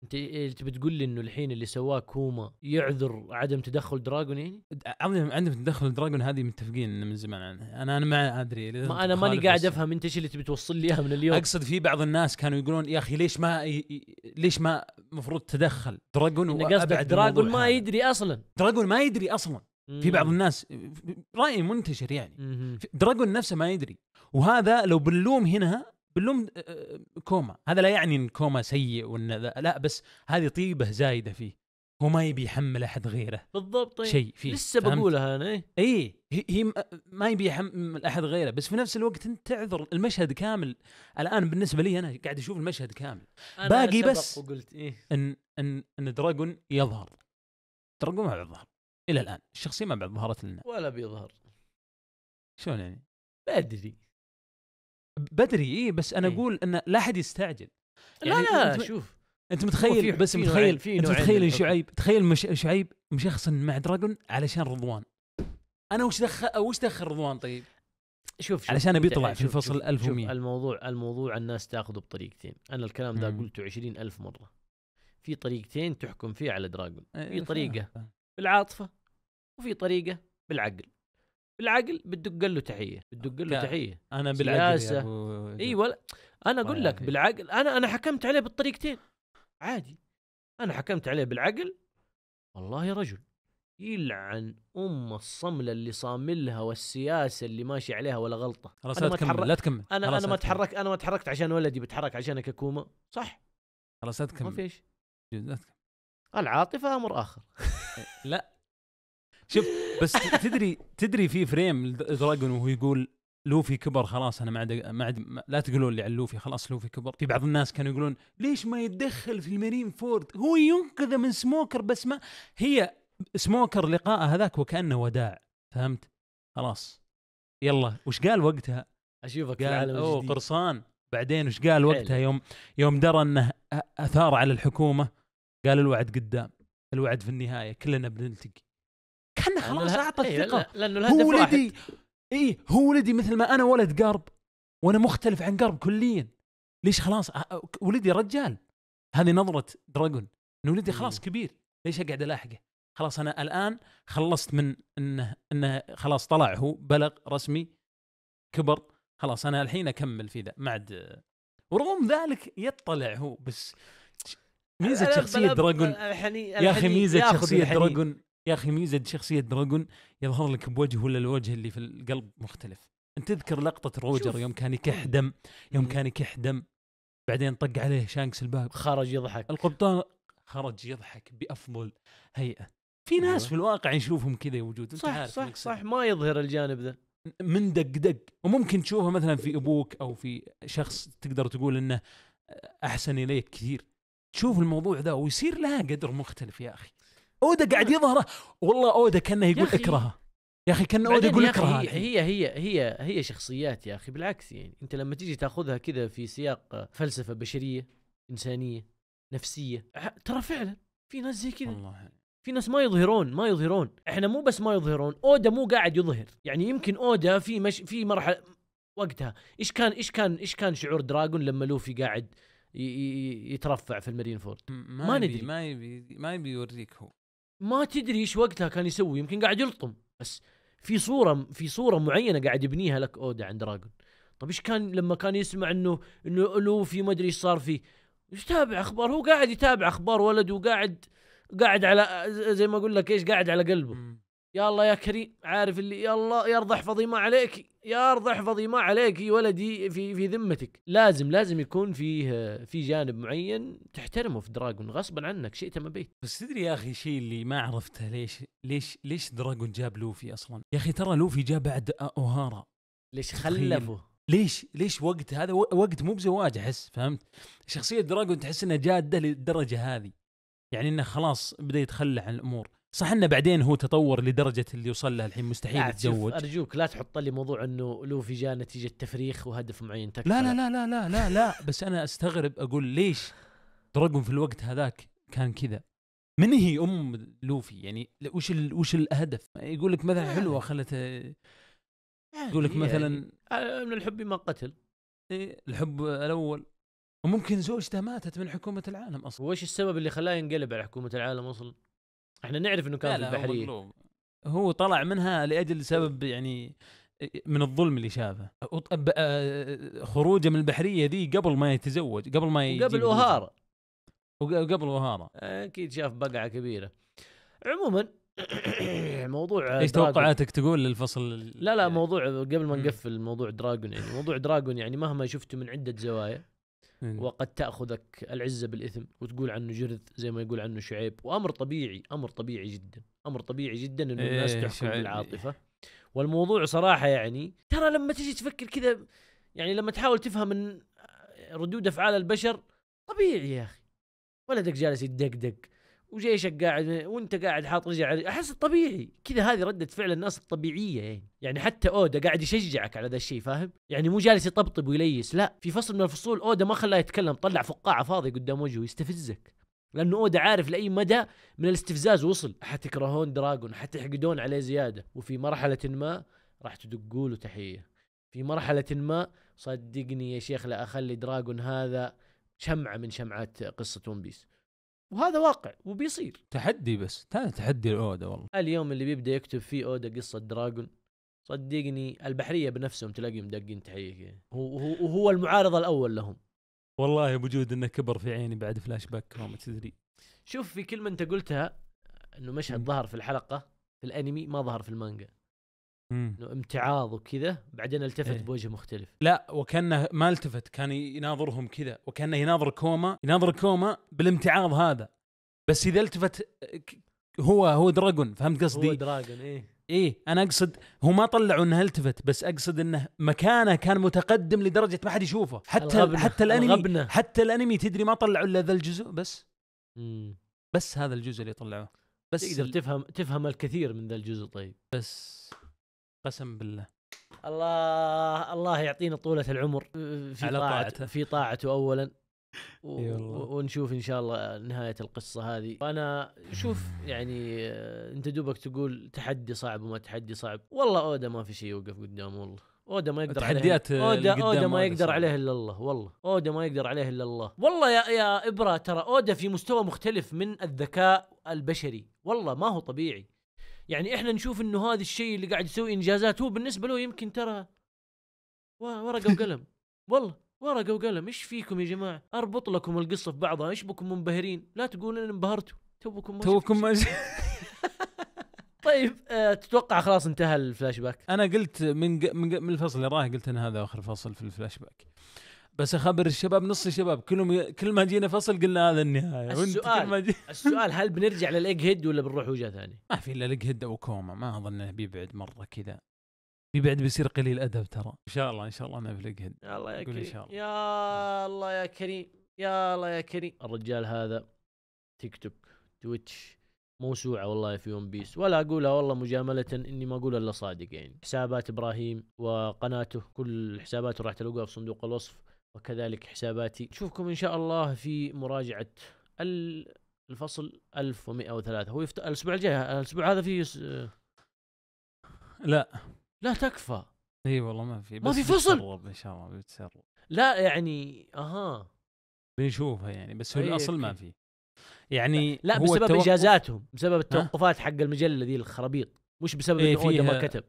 انت إيه تبي تقول لي انه الحين اللي سواه كوما يعذر عدم تدخل دراجون يعني؟ عدم عندهم تدخل دراجون هذه متفقين من زمان عنها انا انا ما ادري ما انا ماني قاعد افهم انت ايش اللي تبي توصل لي اياها من اليوم اقصد في بعض الناس كانوا يقولون يا اخي ليش ما ي... ليش ما المفروض تدخل دراجون قصدك دراجون ما يدري اصلا دراجون ما يدري اصلا في بعض الناس راي منتشر يعني دراجون نفسه ما يدري وهذا لو بنلوم هنا بلوم آه، آه، كوما هذا لا يعني ان كوما سيء وان لا بس هذه طيبه زايده فيه هو ما يبي يحمل احد غيره بالضبط أيه. شيء فيه لسه بقولها انا اي إيه، هي ما يبي يحمل احد غيره بس في نفس الوقت انت تعذر المشهد كامل الان بالنسبه لي انا قاعد اشوف المشهد كامل أنا باقي بس وقلت إيه؟ ان ان ان دراجون يظهر دراجون ما بعد ظهر الى الان الشخصيه ما بعد ظهرت لنا ولا بيظهر شلون يعني؟ ما ادري بدري اي بس انا إيه. اقول انه لا احد يستعجل يعني لا لا شوف انت متخيل فيه بس فيه متخيل فيه انت متخيل شعيب تخيل مش شعيب مشخصن مع دراجون علشان رضوان انا وش دخل وش دخل رضوان طيب شوف, شوف علشان ابي في الفصل 1100 الموضوع الموضوع الناس تاخذه بطريقتين انا الكلام ذا إيه. قلته 20000 مره في طريقتين تحكم فيها على دراجون إيه، في طريقه بالعاطفه وفي طريقه بالعقل بالعقل بتدق له تحيه بتدق له تحيه انا بالعقل سياسة. اي ولا انا اقول لك بالعقل انا انا حكمت عليه بالطريقتين عادي انا حكمت عليه بالعقل والله يا رجل يلعن ام الصمله اللي صاملها والسياسه اللي ماشي عليها ولا غلطه خلاص لا تكمل لا تكمل انا انا ما اتحرك انا ما تحركت عشان ولدي بتحرك عشانك يا كوما صح خلاص لا تكمل ما فيش العاطفه امر اخر لا شوف بس تدري تدري في فريم دراجون وهو يقول لوفي كبر خلاص انا ما عاد ما عاد لا تقولوا لي على لوفي خلاص لوفي كبر في بعض الناس كانوا يقولون ليش ما يتدخل في المارين فورد هو ينقذه من سموكر بس ما هي سموكر لقاءه هذاك وكانه وداع فهمت خلاص يلا وش قال وقتها اشوفك قال العالم اوه قرصان بعدين وش قال وقتها يوم يوم درى انه اثار على الحكومه قال الوعد قدام الوعد في النهايه كلنا بنلتقي كان خلاص اعطى إيه، الثقه لانه الهدف هو ولدي اي هو ولدي مثل ما انا ولد قرب وانا مختلف عن قرب كليا ليش خلاص ولدي رجال هذه نظره دراجون انه ولدي خلاص كبير ليش اقعد الاحقه خلاص انا الان خلصت من انه انه خلاص طلع هو بلغ رسمي كبر خلاص انا الحين اكمل في ذا ما عاد ورغم ذلك يطلع هو بس أه، ميزه أه، شخصيه دراجون أه، يا اخي ميزه شخصيه دراجون يا اخي ميزه شخصيه دراجون يظهر لك بوجه ولا الوجه اللي في القلب مختلف انت تذكر لقطه روجر يوم كان يكح دم يوم كان يكح دم بعدين طق عليه شانكس الباب خرج يضحك القبطان خرج يضحك بافضل هيئه في أيوة. ناس في الواقع نشوفهم كذا وجود صح صح صح ما يظهر الجانب ذا من دق دق وممكن تشوفه مثلا في ابوك او في شخص تقدر تقول انه احسن اليك كثير تشوف الموضوع ذا ويصير لها قدر مختلف يا اخي اودا قاعد يظهره والله اودا كانه يقول اكرهه يا اخي كان اودا يقول اكرهه هي, هي هي هي هي شخصيات يا اخي بالعكس يعني انت لما تيجي تاخذها كذا في سياق فلسفه بشريه انسانيه نفسيه ترى فعلا في ناس زي كذا والله في ناس ما يظهرون ما يظهرون احنا مو بس ما يظهرون اودا مو قاعد يظهر يعني يمكن اودا في مش في مرحله وقتها ايش كان ايش كان ايش كان شعور دراجون لما لوفي قاعد يترفع في المارين فورد ما, ما ندري ما يبي ما يبي يوريك هو ما تدري ايش وقتها كان يسوي يمكن قاعد يلطم بس في صوره في صوره معينه قاعد يبنيها لك اودا عند دراجون طيب ايش كان لما كان يسمع انه انه لوفي ما ادري ايش صار فيه يتابع اخبار هو قاعد يتابع اخبار ولده وقاعد قاعد على زي ما اقول لك ايش قاعد على قلبه يا الله يا كريم عارف اللي يا الله يرضى احفظي ما عليك يا ارض احفظي ما عليك يا ولدي في في ذمتك لازم لازم يكون فيه في جانب معين تحترمه في دراجون غصبا عنك شئت ما بيت بس تدري يا اخي شيء اللي ما عرفته ليش ليش ليش دراجون جاب لوفي اصلا يا اخي ترى لوفي جاء بعد اوهارا ليش خلفه ليش ليش وقت هذا وقت مو بزواج احس فهمت شخصيه دراجون تحس انها جاده للدرجه هذه يعني انه خلاص بدا يتخلى عن الامور صح انه بعدين هو تطور لدرجه اللي وصل لها الحين مستحيل يتزوج ارجوك لا تحط لي موضوع انه لوفي جاء نتيجه تفريخ وهدف معين تكفى لا لا لا لا لا لا, لا بس انا استغرب اقول ليش دراجون في الوقت هذاك كان كذا من هي ام لوفي يعني وش وش الهدف يقول لك مثلا يعني حلوه خلت يقول لك يعني مثلا آه، من الحب ما قتل إيه الحب الاول وممكن زوجته ماتت من حكومه العالم اصلا وش السبب اللي خلاه ينقلب على حكومه العالم اصلا احنا نعرف انه كان في البحريه هو, هو طلع منها لاجل سبب يعني من الظلم اللي شافه آه، خروجه من البحريه ذي قبل ما يتزوج قبل ما قبل وهاره وقبل وهاره اكيد شاف بقعه كبيره عموما موضوع ايش توقعاتك تقول للفصل لا لا يعني؟ موضوع قبل ما نقفل موضوع دراجون يعني موضوع دراجون يعني مهما شفته من عده زوايا إيه. وقد تاخذك العزه بالاثم وتقول عنه جرذ زي ما يقول عنه شعيب وامر طبيعي امر طبيعي جدا امر طبيعي جدا انه الناس إيه، تحكم بالعاطفه والموضوع صراحه يعني ترى لما تجي تفكر كذا يعني لما تحاول تفهم من ردود افعال البشر طبيعي يا اخي ولدك جالس يدقدق وجيشك قاعد وانت قاعد حاط رجع احس الطبيعي كذا هذه رده فعل الناس الطبيعيه يعني يعني حتى اودا قاعد يشجعك على ذا الشيء فاهم يعني مو جالس يطبطب ويليس لا في فصل من الفصول اودا ما خلاه يتكلم طلع فقاعه فاضي قدام وجهه يستفزك لانه اودا عارف لاي مدى من الاستفزاز وصل حتكرهون دراجون حتحقدون عليه زياده وفي مرحله ما راح تدقوا له تحيه في مرحله ما صدقني يا شيخ لا اخلي دراجون هذا شمعه من شمعات قصه ون بيس وهذا واقع وبيصير تحدي بس تحدي الاودا والله اليوم اللي بيبدا يكتب فيه اودا قصه دراجون صدقني البحريه بنفسهم تلاقيهم داقين تحيه هو هو المعارض الاول لهم والله بوجود انه كبر في عيني بعد فلاش باك ما تدري شوف في كلمه انت قلتها انه مشهد ظهر في الحلقه في الانمي ما ظهر في المانجا انه امتعاض وكذا بعدين التفت إيه. بوجه مختلف لا وكانه ما التفت كان يناظرهم كذا وكانه يناظر كوما يناظر كوما بالامتعاض هذا بس اذا التفت هو هو دراجون فهمت قصدي؟ هو دراجون ايه ايه انا اقصد هو ما طلعوا انه التفت بس اقصد انه مكانه كان متقدم لدرجه ما حد يشوفه حتى الغبنة. حتى الانمي الغبنة. حتى الانمي تدري ما طلعوا الا ذا الجزء بس مم. بس هذا الجزء اللي طلعوه بس تقدر تفهم تفهم الكثير من ذا الجزء طيب بس قسم بالله الله الله يعطينا طولة العمر أه، أه، في على طاعته طاعته في طاعته اولا و... ونشوف ان شاء الله نهايه القصه هذه وانا شوف يعني أه، انت دوبك تقول تحدي صعب وما تحدي صعب والله اودا ما في شيء يوقف قدامه والله اودا ما يقدر تحديات عليه اودا اودا ما يقدر عليه الا الله والله اودا ما يقدر عليه الا الله والله يا يا ابره ترى اودا في مستوى مختلف من الذكاء البشري والله ما هو طبيعي يعني احنا نشوف انه هذا الشيء اللي قاعد يسوي انجازات هو بالنسبه له يمكن ترى ورقه وقلم والله ورقه وقلم ايش فيكم يا جماعه اربط لكم القصه في بعضها ايش بكم منبهرين لا تقولون انا انبهرتوا توكم توكم ما طيب أه تتوقع خلاص انتهى الفلاش باك انا قلت من من, الفصل اللي راح قلت ان هذا اخر فصل في الفلاش باك بس اخبر الشباب نص الشباب كلهم ي... كل ما جينا فصل قلنا هذا النهايه السؤال جي... السؤال هل بنرجع للايج هيد ولا بنروح وجهه ثانيه؟ ما في الا الايج هيد او كوما ما اظن انه بيبعد مره كذا بيبعد بيصير قليل ادب ترى ان شاء الله ان شاء الله انا في الايج هيد يا الله يا كريم إن شاء الله. يا الله يا كريم يا الله يا كريم الرجال هذا تيك توك تويتش موسوعة والله في ون بيس ولا أقولها والله مجاملة إني ما أقولها إلا صادق يعني حسابات إبراهيم وقناته كل حساباته راح تلقوها في صندوق الوصف وكذلك حساباتي نشوفكم إن شاء الله في مراجعة الفصل 1103 هو يفت... الأسبوع الجاي الأسبوع هذا فيه س... لا لا تكفى اي والله ما في بس ما في فصل ان شاء الله بيتسرب لا يعني اها بنشوفها يعني بس هو أيوة، الاصل ما في يعني لا, لا بسبب التوقف... اجازاتهم بسبب التوقفات حق المجله ذي الخرابيط مش بسبب إيه انه فيها... ما كتب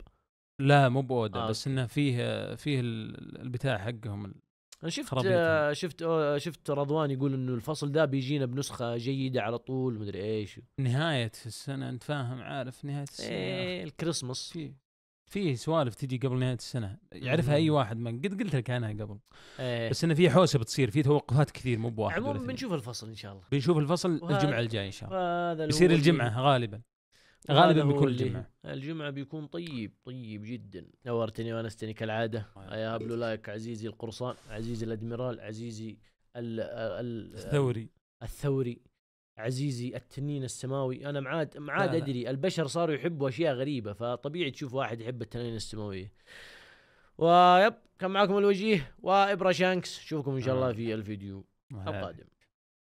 لا مو باودا آه. بس انه فيه فيه البتاع حقهم انا شفت آه شفت آه شفت رضوان يقول انه الفصل ده بيجينا بنسخه جيده على طول مدري ايش نهايه السنه انت فاهم عارف نهايه السنه ايه الكريسماس في في سوالف تجي قبل نهايه السنه يعرفها اي واحد من قد قلت لك عنها قبل ايه. بس انه في حوسه بتصير في توقفات كثير مو بواحد عموما بنشوف الفصل ان شاء الله بنشوف الفصل الجمعه الجايه ان شاء الله بيصير الجمعه غالبا غالبا بيكون الجمعه الجمعه بيكون طيب طيب جدا نورتني وانستني كالعاده آه. يا هبلو لايك عزيزي القرصان عزيزي الادميرال عزيزي ال ال الثوري الثوري عزيزي التنين السماوي انا معاد معاد ادري البشر صاروا يحبوا اشياء غريبه فطبيعي تشوف واحد يحب التنانين السماويه ويب كان معكم الوجيه وابرا شانكس اشوفكم ان شاء الله آه. في الفيديو آه. القادم